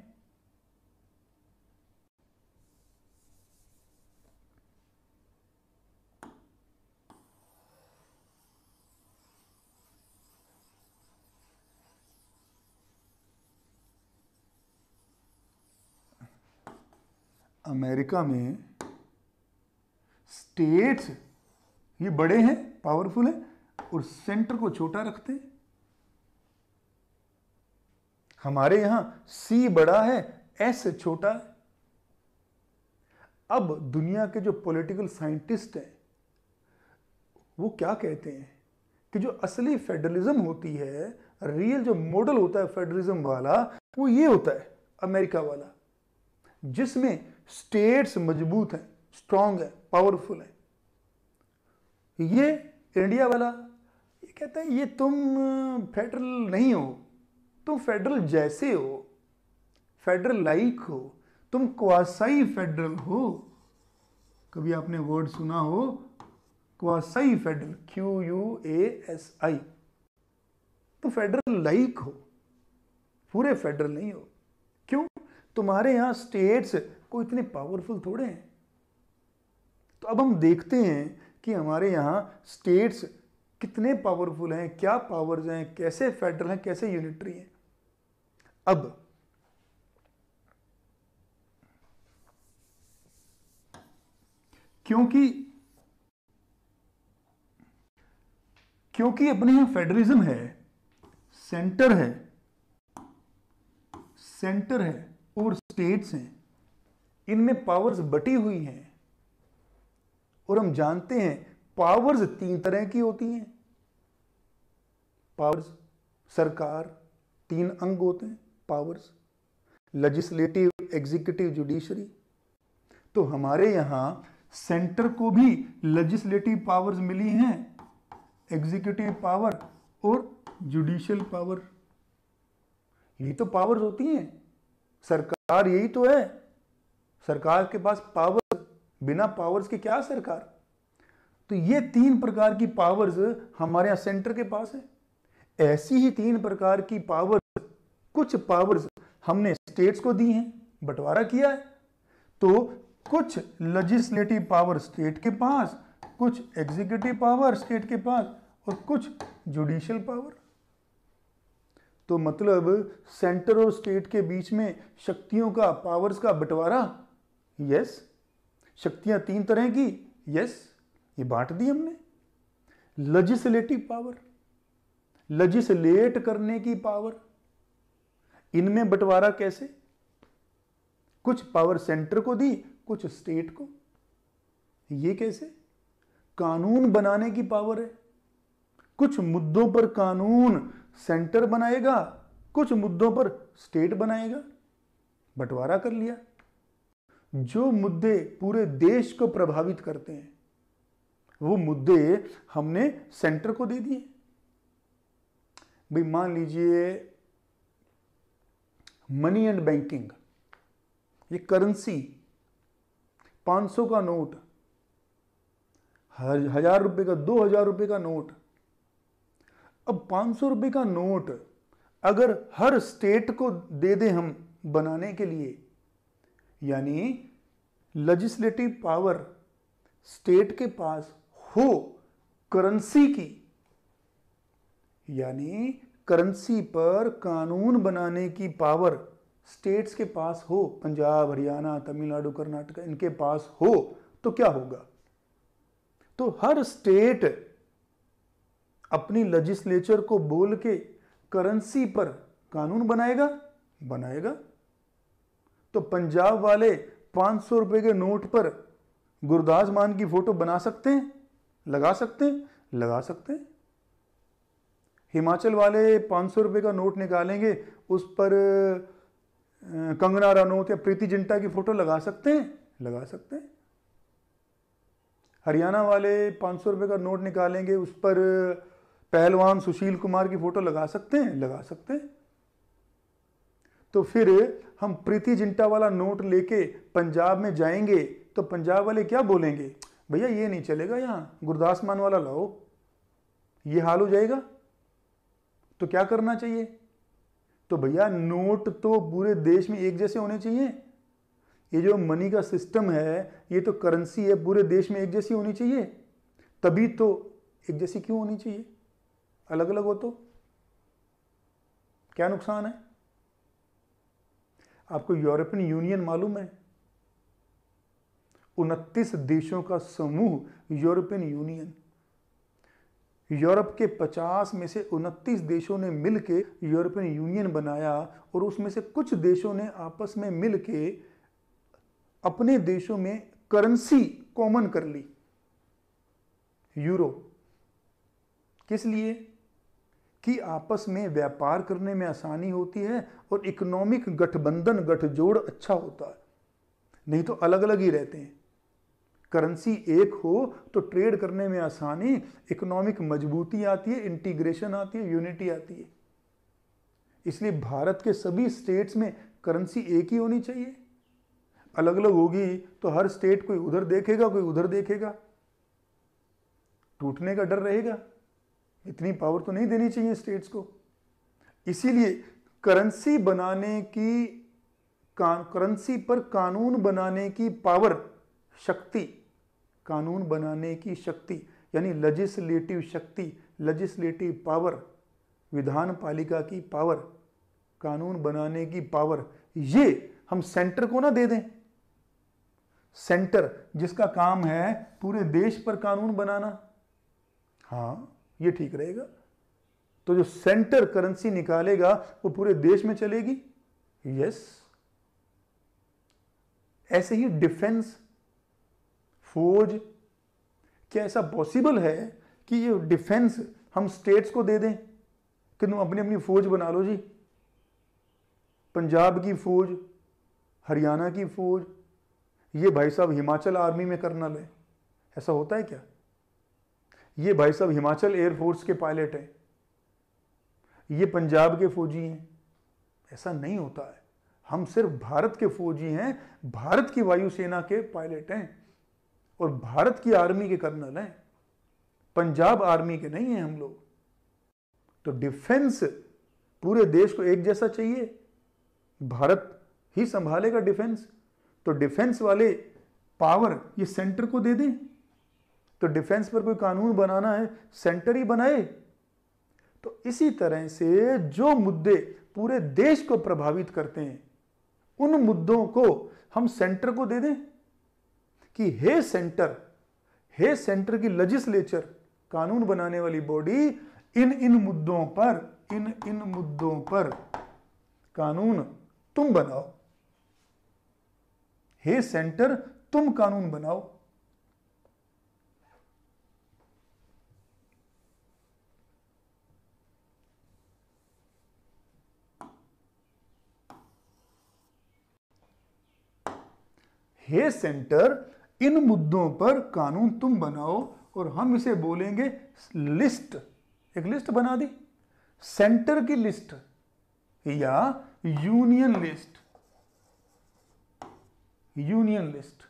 अमेरिका में स्टेट्स ये बड़े हैं पावरफुल है और सेंटर को छोटा रखते हैं हमारे यहां सी बड़ा है एस छोटा है अब दुनिया के जो पॉलिटिकल साइंटिस्ट हैं वो क्या कहते हैं कि जो असली फेडरलिज्म होती है रियल जो मॉडल होता है फेडरलिज्म वाला वो ये होता है अमेरिका वाला जिसमें स्टेट्स मजबूत हैं स्ट्रांग है पावरफुल है ये इंडिया वाला ये कहता है ये तुम फेडरल नहीं हो तुम फेडरल जैसे हो फेडरल लाइक हो तुम क्वासाई फेडरल हो कभी आपने वर्ड सुना हो quasi federal Q U A S I तो फेडरल लाइक हो पूरे फेडरल नहीं हो क्यों तुम्हारे यहां स्टेट्स कोई इतने पावरफुल थोड़े हैं तो अब हम देखते हैं कि हमारे यहाँ स्टेट्स कितने पावरफुल हैं क्या पावर्स हैं कैसे फेडरल हैं कैसे यूनिटरी हैं अब क्योंकि क्योंकि अपने यहां फेडरिज्म है सेंटर है सेंटर है और स्टेट्स हैं इनमें पावर्स बटी हुई हैं और हम जानते हैं पावर्स तीन तरह की होती हैं पावर्स सरकार तीन अंग होते हैं पावर्स लेजिस्लेटिव एग्जीक्यूटिव जुडिशरी तो हमारे यहां सेंटर को भी लेजिस्लेटिव पावर्स मिली हैं एग्जीक्यूटिव पावर और जुडिशियल पावर ये तो पावर्स होती हैं सरकार यही तो है सरकार के पास पावर बिना पावर्स के क्या सरकार तो ये तीन प्रकार की पावर्स हमारे यहाँ सेंटर के पास है ऐसी ही तीन प्रकार की पावर्स कुछ पावर्स हमने स्टेट्स को दी हैं बंटवारा किया है तो कुछ लजिस्लेटिव पावर स्टेट के पास कुछ एग्जीक्यूटिव पावर स्टेट के पास और कुछ जुडिशियल पावर तो मतलब सेंटर और स्टेट के बीच में शक्तियों का पावर्स का बंटवारा यस शक्तियां तीन तरह की यस ये बांट दी हमने लजिस्लेटिव पावर लजिस्लेट करने की पावर इनमें बंटवारा कैसे कुछ पावर सेंटर को दी कुछ स्टेट को ये कैसे कानून बनाने की पावर है कुछ मुद्दों पर कानून सेंटर बनाएगा कुछ मुद्दों पर स्टेट बनाएगा बंटवारा कर लिया जो मुद्दे पूरे देश को प्रभावित करते हैं वो मुद्दे हमने सेंटर को दे दिए भाई मान लीजिए मनी एंड बैंकिंग ये करेंसी 500 का नोट हजार रुपए का दो हजार रुपए का नोट अब 500 रुपए का नोट अगर हर स्टेट को दे दे हम बनाने के लिए यानी लजिस्लेटिव पावर स्टेट के पास हो करेंसी की यानी करेंसी पर कानून बनाने की पावर स्टेट्स के पास हो पंजाब हरियाणा तमिलनाडु कर्नाटक इनके पास हो तो क्या होगा तो हर स्टेट अपनी लजिस्लेचर को बोल के करेंसी पर कानून बनाएगा बनाएगा तो पंजाब वाले पांच सौ रुपए के नोट पर गुरदास मान की फोटो बना सकते हैं लगा सकते हैं लगा सकते हैं हिमाचल वाले पांच सौ रुपए का नोट निकालेंगे उस पर कंगना रनौत या प्रीति जिंटा की फोटो लगा सकते हैं लगा सकते हैं हरियाणा वाले पांच सौ रुपए का नोट निकालेंगे उस पर पहलवान सुशील कुमार की फोटो लगा सकते हैं लगा सकते हैं तो फिर हम प्रीति जिंटा वाला नोट लेके पंजाब में जाएंगे तो पंजाब वाले क्या बोलेंगे भैया ये नहीं चलेगा यहाँ गुरदास मान वाला लाओ ये हाल हो जाएगा तो क्या करना चाहिए तो भैया नोट तो पूरे देश में एक जैसे होने चाहिए ये जो मनी का सिस्टम है ये तो करेंसी है पूरे देश में एक जैसी होनी चाहिए तभी तो एक जैसी क्यों होनी चाहिए अलग अलग हो तो क्या नुकसान है आपको यूरोपियन यूनियन मालूम है उनतीस देशों का समूह यूरोपियन यूनियन यूरोप के 50 में से उनतीस देशों ने मिलकर यूरोपियन यूनियन बनाया और उसमें से कुछ देशों ने आपस में मिलकर अपने देशों में करेंसी कॉमन कर ली यूरो किस लिए कि आपस में व्यापार करने में आसानी होती है और इकोनॉमिक गठबंधन गठजोड़ अच्छा होता है नहीं तो अलग अलग ही रहते हैं करेंसी एक हो तो ट्रेड करने में आसानी इकोनॉमिक मजबूती आती है इंटीग्रेशन आती है यूनिटी आती है इसलिए भारत के सभी स्टेट्स में करेंसी एक ही होनी चाहिए अलग अलग होगी तो हर स्टेट कोई उधर देखेगा कोई उधर देखेगा टूटने का डर रहेगा इतनी पावर तो नहीं देनी चाहिए स्टेट्स को इसीलिए करेंसी बनाने की करेंसी पर कानून बनाने की पावर शक्ति कानून बनाने की शक्ति यानी लजिस्लेटिव शक्ति लजिस्लेटिव पावर विधान पालिका की पावर कानून बनाने की पावर ये हम सेंटर को ना दे दें सेंटर जिसका काम है पूरे देश पर कानून बनाना हाँ ये ठीक रहेगा तो जो सेंटर करेंसी निकालेगा वो पूरे देश में चलेगी यस ऐसे ही डिफेंस फौज क्या ऐसा पॉसिबल है कि ये डिफेंस हम स्टेट्स को दे दें कि तुम अपनी अपनी फौज बना लो जी पंजाब की फौज हरियाणा की फौज ये भाई साहब हिमाचल आर्मी में करना ले ऐसा होता है क्या ये भाई साहब हिमाचल एयरफोर्स के पायलट हैं ये पंजाब के फौजी हैं ऐसा नहीं होता है हम सिर्फ भारत के फौजी हैं भारत की वायुसेना के पायलट हैं और भारत की आर्मी के कर्नल हैं पंजाब आर्मी के नहीं हैं हम लोग तो डिफेंस पूरे देश को एक जैसा चाहिए भारत ही संभालेगा डिफेंस तो डिफेंस वाले पावर ये सेंटर को दे दें तो डिफेंस पर कोई कानून बनाना है सेंटर ही बनाए तो इसी तरह से जो मुद्दे पूरे देश को प्रभावित करते हैं उन मुद्दों को हम सेंटर को दे दें कि हे सेंटर हे सेंटर की लजिस्लेचर कानून बनाने वाली बॉडी इन इन मुद्दों पर इन इन मुद्दों पर कानून तुम बनाओ हे सेंटर तुम कानून बनाओ हे सेंटर इन मुद्दों पर कानून तुम बनाओ और हम इसे बोलेंगे लिस्ट एक लिस्ट बना दी सेंटर की लिस्ट या यूनियन लिस्ट यूनियन लिस्ट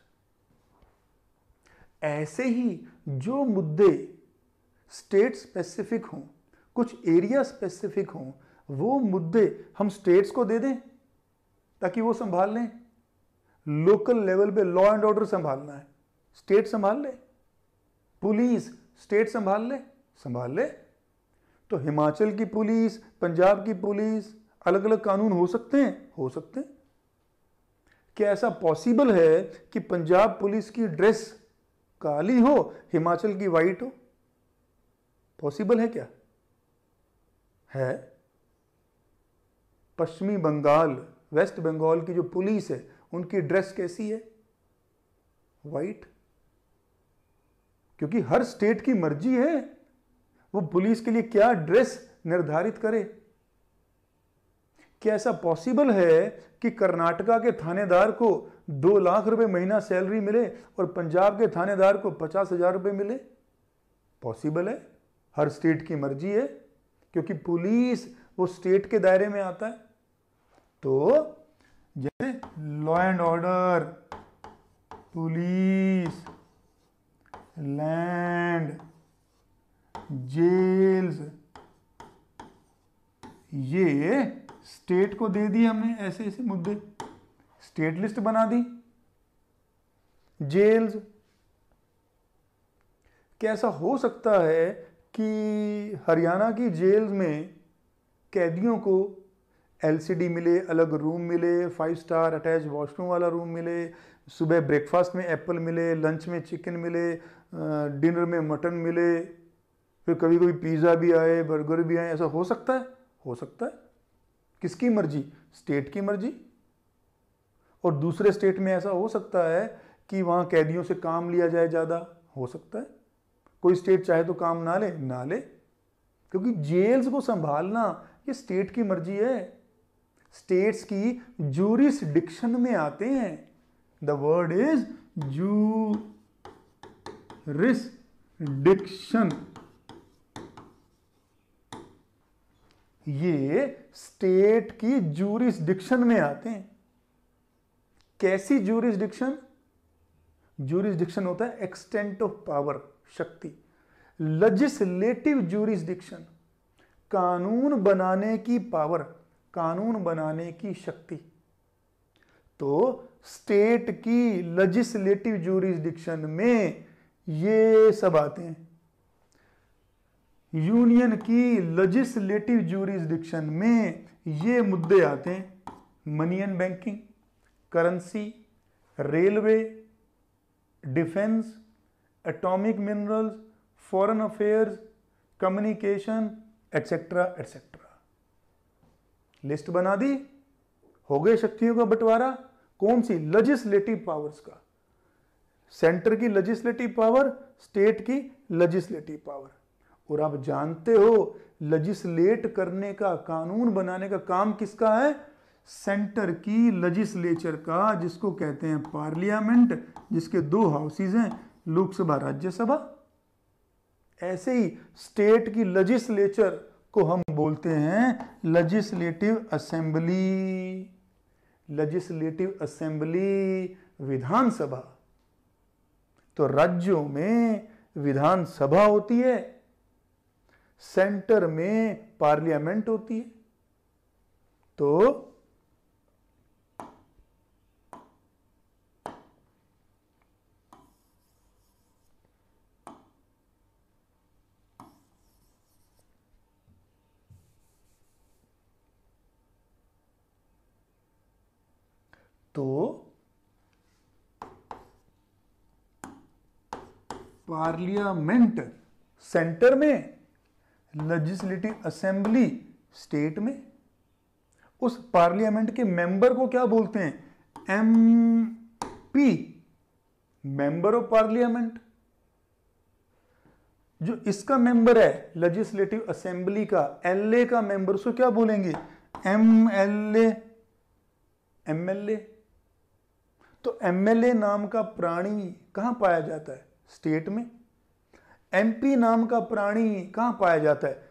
ऐसे ही जो मुद्दे स्टेट स्पेसिफिक हों कुछ एरिया स्पेसिफिक हों वो मुद्दे हम स्टेट्स को दे दें ताकि वो संभाल लें लोकल लेवल पे लॉ एंड ऑर्डर संभालना है स्टेट संभाल ले पुलिस स्टेट संभाल ले संभाल ले तो हिमाचल की पुलिस पंजाब की पुलिस अलग अलग कानून हो सकते हैं हो सकते हैं क्या ऐसा पॉसिबल है कि पंजाब पुलिस की ड्रेस काली हो हिमाचल की वाइट हो पॉसिबल है क्या है पश्चिमी बंगाल वेस्ट बंगाल की जो पुलिस है उनकी ड्रेस कैसी है वाइट क्योंकि हर स्टेट की मर्जी है वो पुलिस के लिए क्या ड्रेस निर्धारित करे क्या ऐसा पॉसिबल है कि कर्नाटका के थानेदार को दो लाख रुपए महीना सैलरी मिले और पंजाब के थानेदार को पचास हजार रुपए मिले पॉसिबल है हर स्टेट की मर्जी है क्योंकि पुलिस वो स्टेट के दायरे में आता है तो law and order police land jails ये स्टेट को दे दी हमने ऐसे ऐसे मुद्दे स्टेट लिस्ट बना दी जेल्स कैसा हो सकता है कि हरियाणा की जेल्स में कैदियों को एलसीडी मिले अलग रूम मिले फाइव स्टार अटैच वॉशरूम वाला रूम मिले सुबह ब्रेकफास्ट में एप्पल मिले लंच में चिकन मिले डिनर में मटन मिले फिर कभी कभी पिज़्ज़ा भी आए बर्गर भी आए ऐसा हो सकता है हो सकता है किसकी मर्जी स्टेट की मर्जी और दूसरे स्टेट में ऐसा हो सकता है कि वहाँ कैदियों से काम लिया जाए ज़्यादा हो सकता है कोई स्टेट चाहे तो काम ना ले ना ले क्योंकि जेल्स को संभालना ये स्टेट की मर्जी है स्टेट्स की जूरिस डिक्शन में आते हैं द वर्ड इज जू रिस डिक्शन ये स्टेट की जूरिस डिक्शन में आते हैं कैसी डिक्शन जूरिस डिक्शन होता है एक्सटेंट ऑफ पावर शक्ति लजिस्लेटिव जूरिस डिक्शन कानून बनाने की पावर कानून बनाने की शक्ति तो स्टेट की लजिस्लेटिव जूरिस्डिक्शन में ये सब आते हैं यूनियन की लजिस्लेटिव जूरिस्डिक्शन में ये मुद्दे आते हैं money and banking currency railway defence atomic minerals foreign affairs communication etcetera etcetera list बना दी हो गए शक्तियों का बंटवारा कौन सी लजिस्लेटिव पावर्स का सेंटर की लजिस्लेटिव पावर स्टेट की लजिस्लेटिव पावर और आप जानते हो लजिस्लेट करने का कानून बनाने का काम किसका है सेंटर की लजिस्लेचर का जिसको कहते हैं पार्लियामेंट जिसके दो हाउसेज हैं लोकसभा राज्यसभा ऐसे ही स्टेट की लजिस्लेचर को हम बोलते हैं लजिस्लेटिव असेंबली लेजिस्लेटिव असेंबली विधानसभा तो राज्यों में विधानसभा होती है सेंटर में पार्लियामेंट होती है तो पार्लियामेंट सेंटर में लेजिस्लेटिव असेंबली स्टेट में उस पार्लियामेंट के मेंबर को क्या बोलते हैं M P member of parliament जो इसका मेंबर है लेजिस्लेटिव असेंबली का एलए का मेंबर उसको क्या बोलेंगे M L M L A तो एमएलए नाम का प्राणी कहां पाया जाता है स्टेट में एमपी नाम का प्राणी कहां पाया जाता है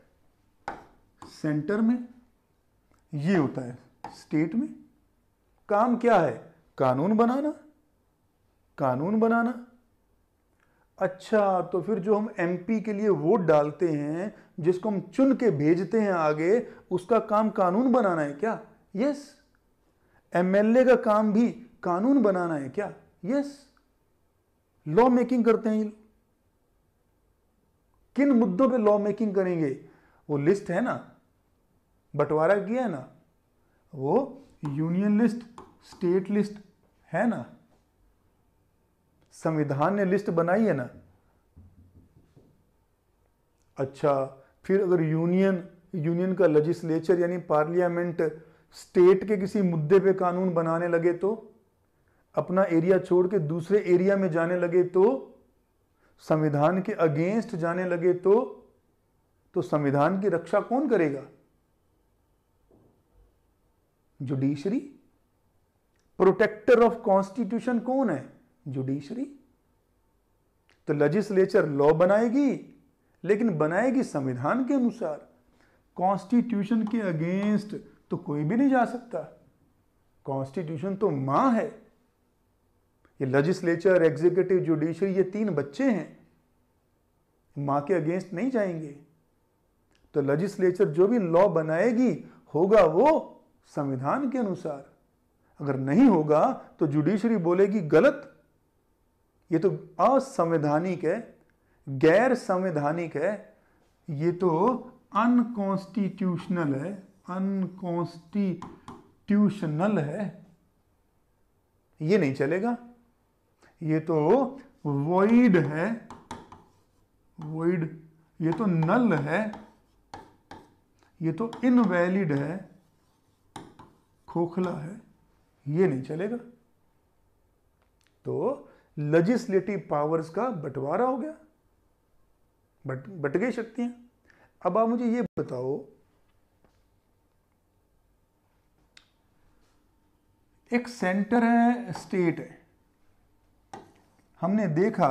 सेंटर में ये होता है स्टेट में काम क्या है कानून बनाना कानून बनाना अच्छा तो फिर जो हम एमपी के लिए वोट डालते हैं जिसको हम चुन के भेजते हैं आगे उसका काम कानून बनाना है क्या यस एमएलए का काम भी कानून बनाना है क्या यस लॉ मेकिंग करते हैं किन मुद्दों पे लॉ मेकिंग करेंगे वो लिस्ट है ना बंटवारा किया है ना वो यूनियन लिस्ट स्टेट लिस्ट है ना संविधान ने लिस्ट बनाई है ना अच्छा फिर अगर यूनियन यूनियन का लेजिस्लेचर यानी पार्लियामेंट स्टेट के किसी मुद्दे पे कानून बनाने लगे तो अपना एरिया छोड़ के दूसरे एरिया में जाने लगे तो संविधान के अगेंस्ट जाने लगे तो तो संविधान की रक्षा कौन करेगा जुडिशरी प्रोटेक्टर ऑफ कॉन्स्टिट्यूशन कौन है जुडिशरी तो लेजिस्लेचर लॉ बनाएगी लेकिन बनाएगी संविधान के अनुसार कॉन्स्टिट्यूशन के अगेंस्ट तो कोई भी नहीं जा सकता कॉन्स्टिट्यूशन तो मां है ये लेजिस्लेचर एग्जीक्यूटिव जुडिशरी ये तीन बच्चे हैं माँ के अगेंस्ट नहीं जाएंगे तो लेजिस्लेचर जो भी लॉ बनाएगी होगा वो संविधान के अनुसार अगर नहीं होगा तो जुडिशरी बोलेगी गलत ये तो असंवैधानिक है गैर संवैधानिक है ये तो अनकॉन्स्टिट्यूशनल है अनकॉन्स्टिट्यूशनल है ये नहीं चलेगा ये तो वॉइड है वॉइड ये तो नल है ये तो इनवैलिड है खोखला है ये नहीं चलेगा तो लजिस्लेटिव पावर्स का बंटवारा हो गया बट बट गई शक्तियां अब आप मुझे ये बताओ एक सेंटर है स्टेट है हमने देखा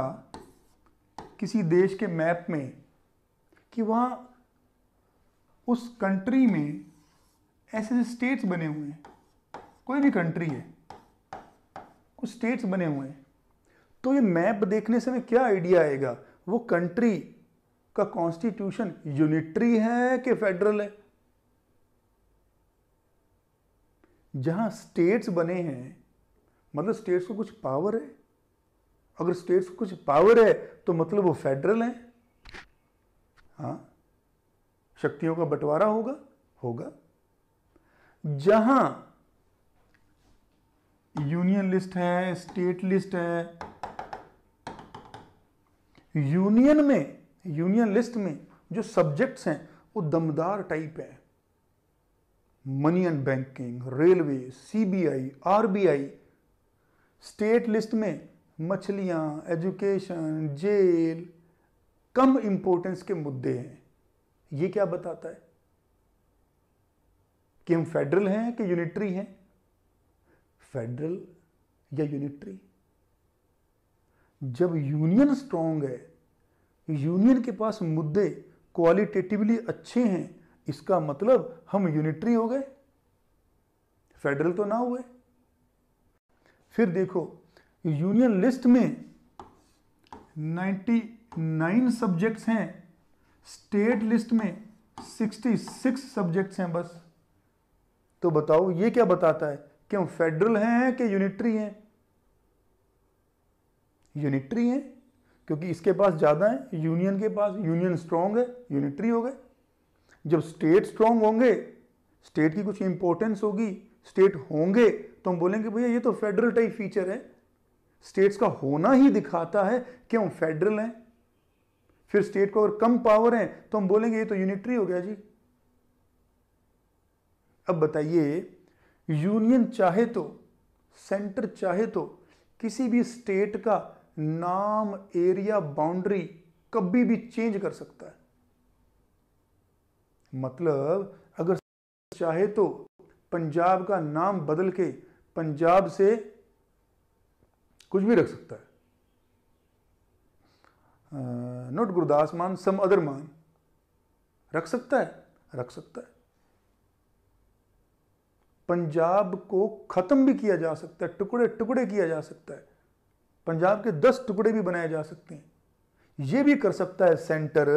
किसी देश के मैप में कि वहाँ उस कंट्री में ऐसे ऐसे स्टेट्स बने हुए हैं कोई भी कंट्री है कुछ स्टेट्स बने हुए हैं तो ये मैप देखने से हमें क्या आइडिया आएगा वो कंट्री का कॉन्स्टिट्यूशन यूनिटरी है कि फेडरल है जहाँ स्टेट्स बने हैं मतलब स्टेट्स को कुछ पावर है अगर स्टेट्स को कुछ पावर है तो मतलब वो फेडरल है हाँ शक्तियों का बंटवारा होगा होगा जहां यूनियन लिस्ट है स्टेट लिस्ट है यूनियन में यूनियन लिस्ट में जो सब्जेक्ट्स हैं वो दमदार टाइप है money and banking railway CBI RBI state list में मछलियाँ एजुकेशन जेल कम इंपोर्टेंस के मुद्दे हैं ये क्या बताता है कि हम फेडरल हैं कि यूनिटरी हैं फेडरल या यूनिटरी जब यूनियन स्ट्रांग है यूनियन के पास मुद्दे क्वालिटेटिवली अच्छे हैं इसका मतलब हम यूनिटरी हो गए फेडरल तो ना हुए फिर देखो यूनियन लिस्ट में 99 सब्जेक्ट्स हैं स्टेट लिस्ट में 66 सब्जेक्ट्स हैं बस तो बताओ ये क्या बताता है कि हम फेडरल हैं कि यूनिटरी हैं यूनिटरी हैं क्योंकि इसके पास ज़्यादा है यूनियन के पास यूनियन स्ट्रांग है यूनिटरी हो गए जब स्टेट स्ट्रांग होंगे स्टेट की कुछ इंपॉर्टेंस होगी स्टेट होंगे तो हम बोलेंगे भैया ये तो फेडरल टाइप फीचर है स्टेट्स का होना ही दिखाता है कि हम फेडरल हैं फिर स्टेट को अगर कम पावर है तो हम बोलेंगे ये तो यूनिटरी हो गया जी अब बताइए यूनियन चाहे तो सेंटर चाहे तो किसी भी स्टेट का नाम एरिया बाउंड्री कभी भी चेंज कर सकता है मतलब अगर चाहे तो पंजाब का नाम बदल के पंजाब से कुछ भी रख सकता है नोट गुरुदास मान सम अदर मान रख सकता है रख सकता है पंजाब को खत्म भी किया जा सकता है टुकड़े टुकड़े किया जा सकता है पंजाब के दस टुकड़े भी बनाए जा सकते हैं ये भी कर सकता है सेंटर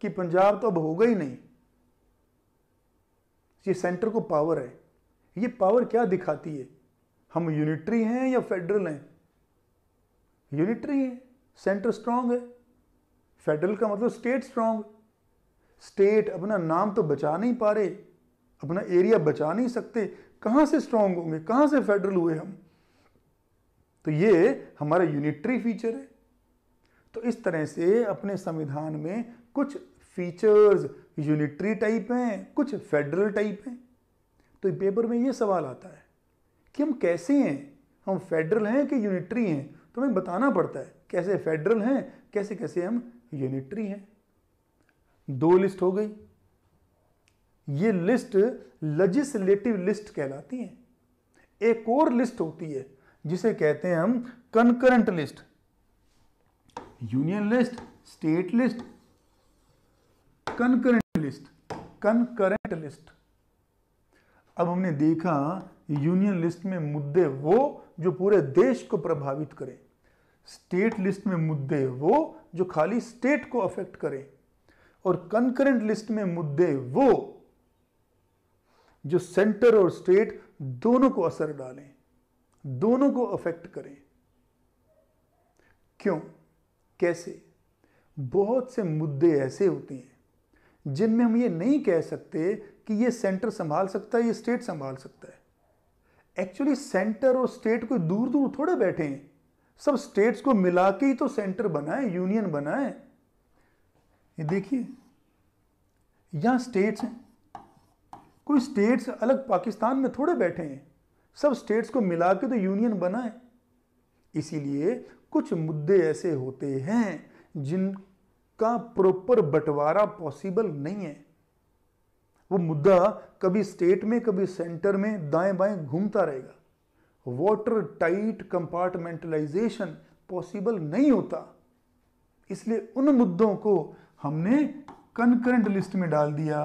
कि पंजाब तो अब होगा ही नहीं ये सेंटर को पावर है ये पावर क्या दिखाती है हम यूनिटरी हैं या फेडरल हैं यूनिटरी है सेंटर स्ट्रांग है फेडरल का मतलब स्टेट स्ट्रांग स्टेट अपना नाम तो बचा नहीं पा रहे अपना एरिया बचा नहीं सकते कहाँ से स्ट्रांग होंगे कहाँ से फेडरल हुए हम तो ये हमारा यूनिटरी फीचर है तो इस तरह से अपने संविधान में कुछ फीचर्स यूनिटरी टाइप हैं कुछ फेडरल टाइप हैं तो पेपर में ये सवाल आता है कि हम कैसे हैं हम फेडरल हैं कि यूनिटरी हैं तो हमें बताना पड़ता है कैसे फेडरल हैं कैसे कैसे हम यूनिटरी हैं दो लिस्ट हो गई ये लिस्ट लेजिस्लेटिव लिस्ट कहलाती है एक और लिस्ट होती है जिसे कहते हैं हम concurrent list union list state list concurrent list concurrent list अब हमने देखा यूनियन लिस्ट में मुद्दे वो जो पूरे देश को प्रभावित करें स्टेट लिस्ट में मुद्दे वो जो खाली स्टेट को अफेक्ट करें और कंकरेंट लिस्ट में मुद्दे वो जो सेंटर और स्टेट दोनों को असर डालें दोनों को अफेक्ट करें क्यों कैसे बहुत से मुद्दे ऐसे होते हैं जिनमें हम ये नहीं कह सकते कि ये सेंटर संभाल सकता है ये स्टेट संभाल सकता है एक्चुअली सेंटर और स्टेट कोई दूर दूर थोड़े बैठे हैं सब स्टेट्स को मिला के ही तो सेंटर बनाए यूनियन बनाए ये देखिए यहाँ स्टेट्स हैं कोई स्टेट्स अलग पाकिस्तान में थोड़े बैठे हैं सब स्टेट्स को मिला के तो यूनियन बनाए इसीलिए कुछ मुद्दे ऐसे होते हैं जिनका प्रॉपर बंटवारा पॉसिबल नहीं है वो मुद्दा कभी स्टेट में कभी सेंटर में दाएं बाएं घूमता रहेगा वाटर टाइट कंपार्टमेंटलाइजेशन पॉसिबल नहीं होता इसलिए उन मुद्दों को हमने कंकरेंट लिस्ट में डाल दिया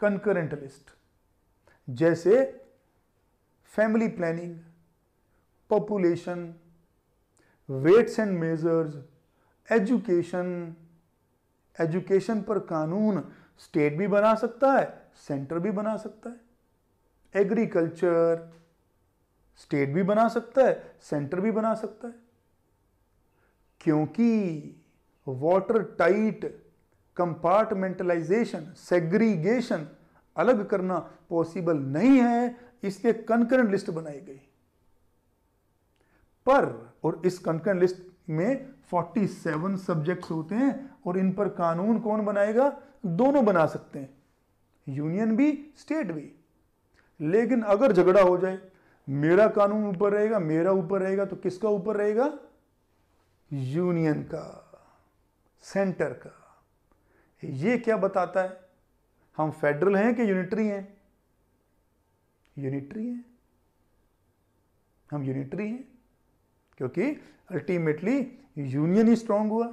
कंकरेंट लिस्ट जैसे family planning population weights and measures education education पर कानून स्टेट भी बना सकता है सेंटर भी बना सकता है एग्रीकल्चर स्टेट भी बना सकता है सेंटर भी बना सकता है क्योंकि वाटर टाइट कंपार्टमेंटलाइजेशन सेग्रीगेशन अलग करना पॉसिबल नहीं है इसलिए कंकरेंट लिस्ट बनाई गई पर और इस कंकरेंट लिस्ट में 47 सब्जेक्ट्स होते हैं और इन पर कानून कौन बनाएगा दोनों बना सकते हैं यूनियन भी स्टेट भी लेकिन अगर झगड़ा हो जाए मेरा कानून ऊपर रहेगा मेरा ऊपर रहेगा तो किसका ऊपर रहेगा यूनियन का सेंटर का ये क्या बताता है हम फेडरल हैं कि यूनिटरी हैं यूनिटरी हैं हम यूनिटरी हैं क्योंकि अल्टीमेटली यूनियन ही स्ट्रांग हुआ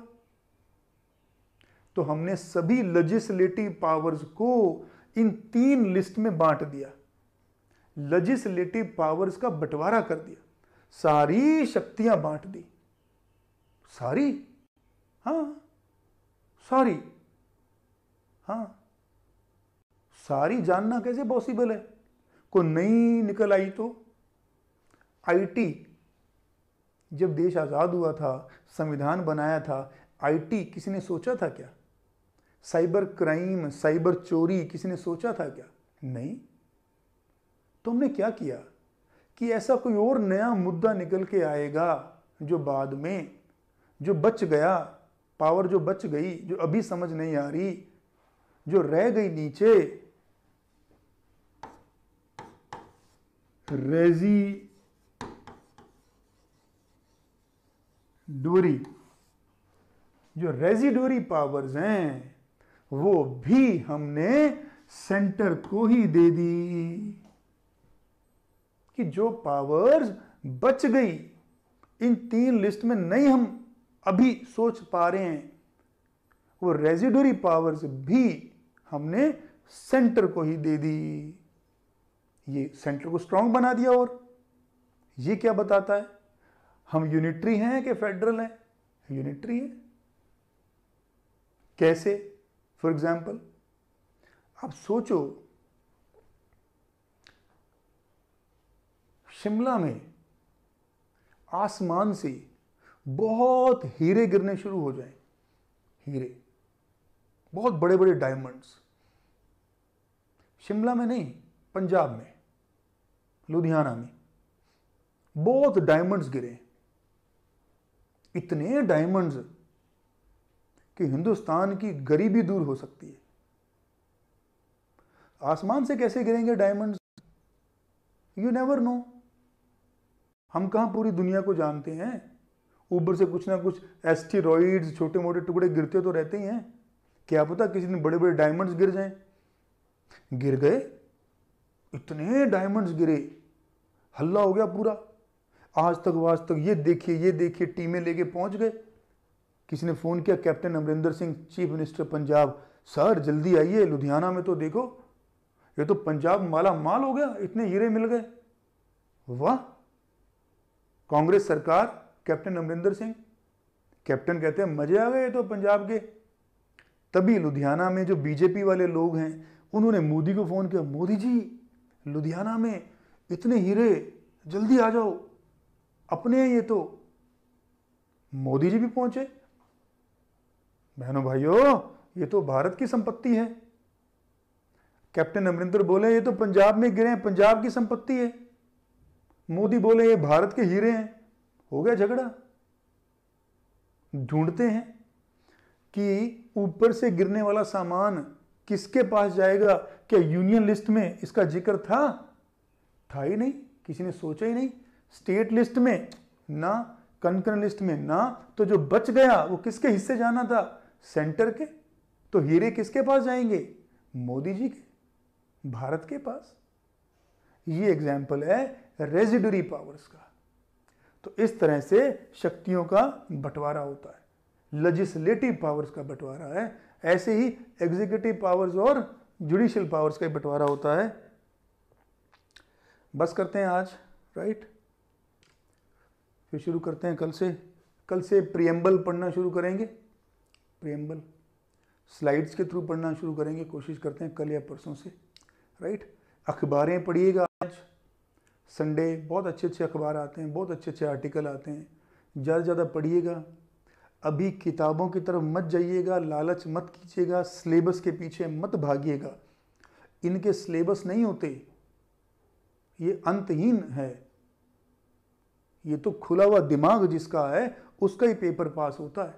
तो हमने सभी लेजिस्लेटिव पावर्स को इन तीन लिस्ट में बांट दिया लजिस्लेटिव पावर्स का बंटवारा कर दिया सारी शक्तियां बांट दी सारी हाँ सारी हाँ सारी जानना कैसे पॉसिबल है को नई निकल आई तो आईटी जब देश आज़ाद हुआ था संविधान बनाया था आईटी किसी ने सोचा था क्या साइबर क्राइम साइबर चोरी किसी ने सोचा था क्या नहीं तो हमने क्या किया कि ऐसा कोई और नया मुद्दा निकल के आएगा जो बाद में जो बच गया पावर जो बच गई जो अभी समझ नहीं आ रही जो रह गई नीचे रेजी डोरी जो रेजिडोरी पावर्स हैं वो भी हमने सेंटर को ही दे दी कि जो पावर्स बच गई इन तीन लिस्ट में नहीं हम अभी सोच पा रहे हैं वो रेजिडरी पावर्स भी हमने सेंटर को ही दे दी ये सेंटर को स्ट्रांग बना दिया और ये क्या बताता है हम यूनिटरी हैं कि फेडरल हैं यूनिटरी है कैसे फॉर एग्जाम्पल आप सोचो शिमला में आसमान से बहुत हीरे गिरने शुरू हो जाए हीरे बहुत बड़े बड़े डायमंड्स शिमला में नहीं पंजाब में लुधियाना में बहुत डायमंड्स गिरे इतने डायमंड्स कि हिंदुस्तान की गरीबी दूर हो सकती है आसमान से कैसे गिरेंगे डायमंड्स यू नेवर नो हम कहाँ पूरी दुनिया को जानते हैं ऊपर से कुछ ना कुछ एस्टीरोइड्स छोटे मोटे टुकड़े गिरते तो रहते ही हैं क्या पता किसी दिन बड़े बड़े डायमंड्स गिर जाएं गिर गए इतने डायमंड्स गिरे हल्ला हो गया पूरा आज तक वाज तक ये देखिए ये देखिए टीमें लेके पहुंच गए किसी ने फ़ोन किया captain Amarinder Singh chief minister Punjab sir जल्दी आइए लुधियाना में तो देखो ये तो पंजाब माला माल हो गया इतने हीरे मिल गए वाह कांग्रेस सरकार कैप्टन अमरिंदर सिंह कैप्टन कहते हैं मजे आ गए तो पंजाब के तभी लुधियाना में जो बीजेपी वाले लोग हैं उन्होंने मोदी को फ़ोन किया मोदी जी लुधियाना में इतने हीरे जल्दी आ जाओ अपने हैं ये तो मोदी जी भी पहुंचे बहनों भाइयों ये तो भारत की संपत्ति है कैप्टन अमरिंदर बोले ये तो पंजाब में गिरे पंजाब की संपत्ति है मोदी बोले ये भारत के हीरे हैं हो गया झगड़ा ढूंढते हैं कि ऊपर से गिरने वाला सामान किसके पास जाएगा क्या यूनियन लिस्ट में इसका जिक्र था था ही नहीं किसी ने सोचा ही नहीं स्टेट लिस्ट में ना कनकन लिस्ट में ना तो जो बच गया वो किसके हिस्से जाना था सेंटर के तो हीरे किसके पास जाएंगे मोदी जी के भारत के पास ये एग्जाम्पल है रेजिडरी पावर्स का तो इस तरह से शक्तियों का बंटवारा होता है लजिस्लेटिव पावर्स का बंटवारा है ऐसे ही एग्जीक्यूटिव पावर्स और जुडिशियल पावर्स का बंटवारा होता है बस करते हैं आज राइट फिर शुरू करते हैं कल से कल से प्रियम्बल पढ़ना शुरू करेंगे प्रियम्बल स्लाइड्स के थ्रू पढ़ना शुरू करेंगे कोशिश करते हैं कल या परसों से राइट अखबारें पढ़िएगा आज संडे बहुत अच्छे अच्छे अखबार आते हैं बहुत अच्छे अच्छे आर्टिकल आते हैं ज़्यादा से ज़्यादा पढ़िएगा अभी किताबों की तरफ मत जाइएगा लालच मत कीजिएगा सिलेबस के पीछे मत भागिएगा इनके सिलेबस नहीं होते ये अंतहीन है ये तो खुला हुआ दिमाग जिसका है उसका ही पेपर पास होता है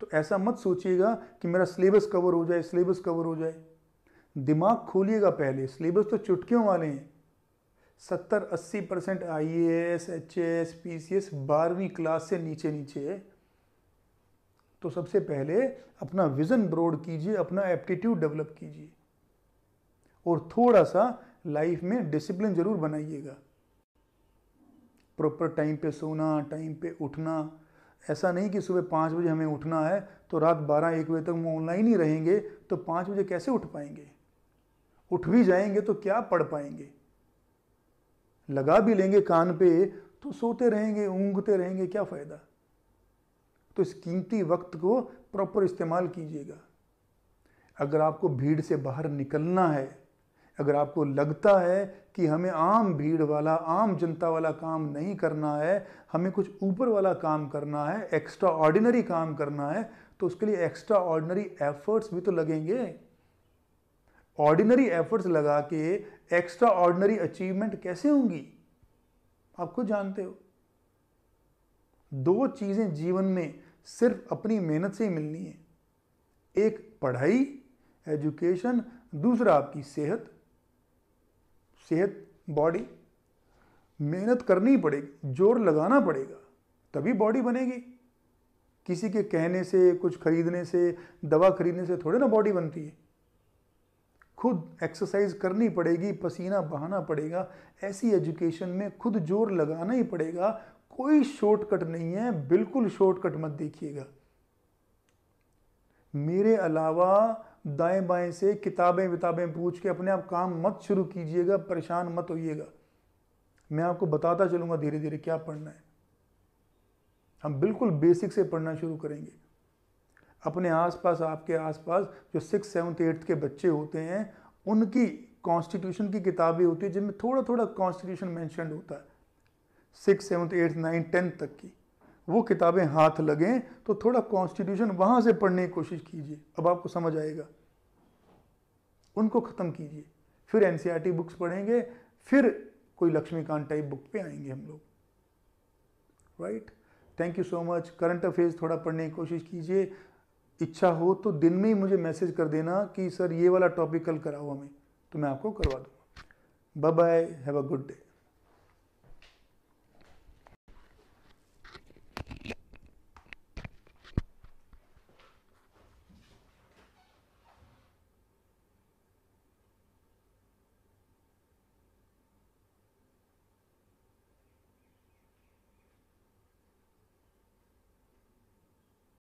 तो ऐसा मत सोचिएगा कि मेरा सिलेबस कवर हो जाए सिलेबस कवर हो जाए दिमाग खोलिएगा पहले सिलेबस तो चुटकियों वाले हैं सत्तर अस्सी percent I A S H S P C S बारहवीं क्लास से नीचे नीचे तो सबसे पहले अपना विज़न ब्रॉड कीजिए अपना एप्टीट्यूड डेवलप कीजिए और थोड़ा सा लाइफ में डिसिप्लिन ज़रूर बनाइएगा प्रॉपर टाइम पे सोना टाइम पे उठना ऐसा नहीं कि सुबह पाँच बजे हमें उठना है तो रात बारह एक बजे तक हम ऑनलाइन ही रहेंगे तो पाँच बजे कैसे उठ पाएंगे उठ भी जाएंगे तो क्या पढ़ पाएंगे लगा भी लेंगे कान पे तो सोते रहेंगे ऊँगते रहेंगे क्या फ़ायदा तो इस कीमती वक्त को प्रॉपर इस्तेमाल कीजिएगा अगर आपको भीड़ से बाहर निकलना है अगर आपको लगता है कि हमें आम भीड़ वाला आम जनता वाला काम नहीं करना है हमें कुछ ऊपर वाला काम करना है एक्स्ट्रा ऑर्डिनरी काम करना है तो उसके लिए एक्स्ट्रा ऑर्डिनरी एफर्ट्स भी तो लगेंगे ऑर्डिनरी एफर्ट्स लगा के एक्स्ट्रा ऑर्डनरी अचीवमेंट कैसे होंगी आप खुद जानते हो दो चीज़ें जीवन में सिर्फ अपनी मेहनत से ही मिलनी है एक पढ़ाई एजुकेशन दूसरा आपकी सेहत सेहत बॉडी मेहनत करनी पड़ेगी जोर लगाना पड़ेगा तभी बॉडी बनेगी किसी के कहने से कुछ खरीदने से दवा खरीदने से थोड़े ना बॉडी बनती है खुद एक्सरसाइज करनी पड़ेगी पसीना बहाना पड़ेगा ऐसी एजुकेशन में खुद जोर लगाना ही पड़ेगा कोई शॉर्टकट नहीं है बिल्कुल शॉर्टकट मत देखिएगा मेरे अलावा दाएं बाएं से किताबें विताबें पूछ के अपने आप काम मत शुरू कीजिएगा परेशान मत होइएगा मैं आपको बताता चलूंगा धीरे धीरे क्या पढ़ना है हम बिल्कुल बेसिक से पढ़ना शुरू करेंगे अपने आसपास आपके आसपास जो सिक्स सेवन्थ एट्थ के बच्चे होते हैं उनकी कॉन्स्टिट्यूशन की किताबें होती है जिनमें थोड़ा थोड़ा कॉन्स्टिट्यूशन मैंशन होता है six seventh eighth ninth tenth तक की वो किताबें हाथ लगें तो थोड़ा कॉन्स्टिट्यूशन वहाँ से पढ़ने की कोशिश कीजिए अब आपको समझ आएगा उनको ख़त्म कीजिए फिर एन बुक्स e पढ़ेंगे फिर कोई लक्ष्मीकांत टाइप बुक पे आएंगे हम लोग right thank you so much current affairs थोड़ा पढ़ने की कोशिश कीजिए इच्छा हो तो दिन में ही मुझे मैसेज कर देना कि सर ये वाला टॉपिक कल कराओ हमें तो मैं आपको करवा दूँगा bye bye have a good day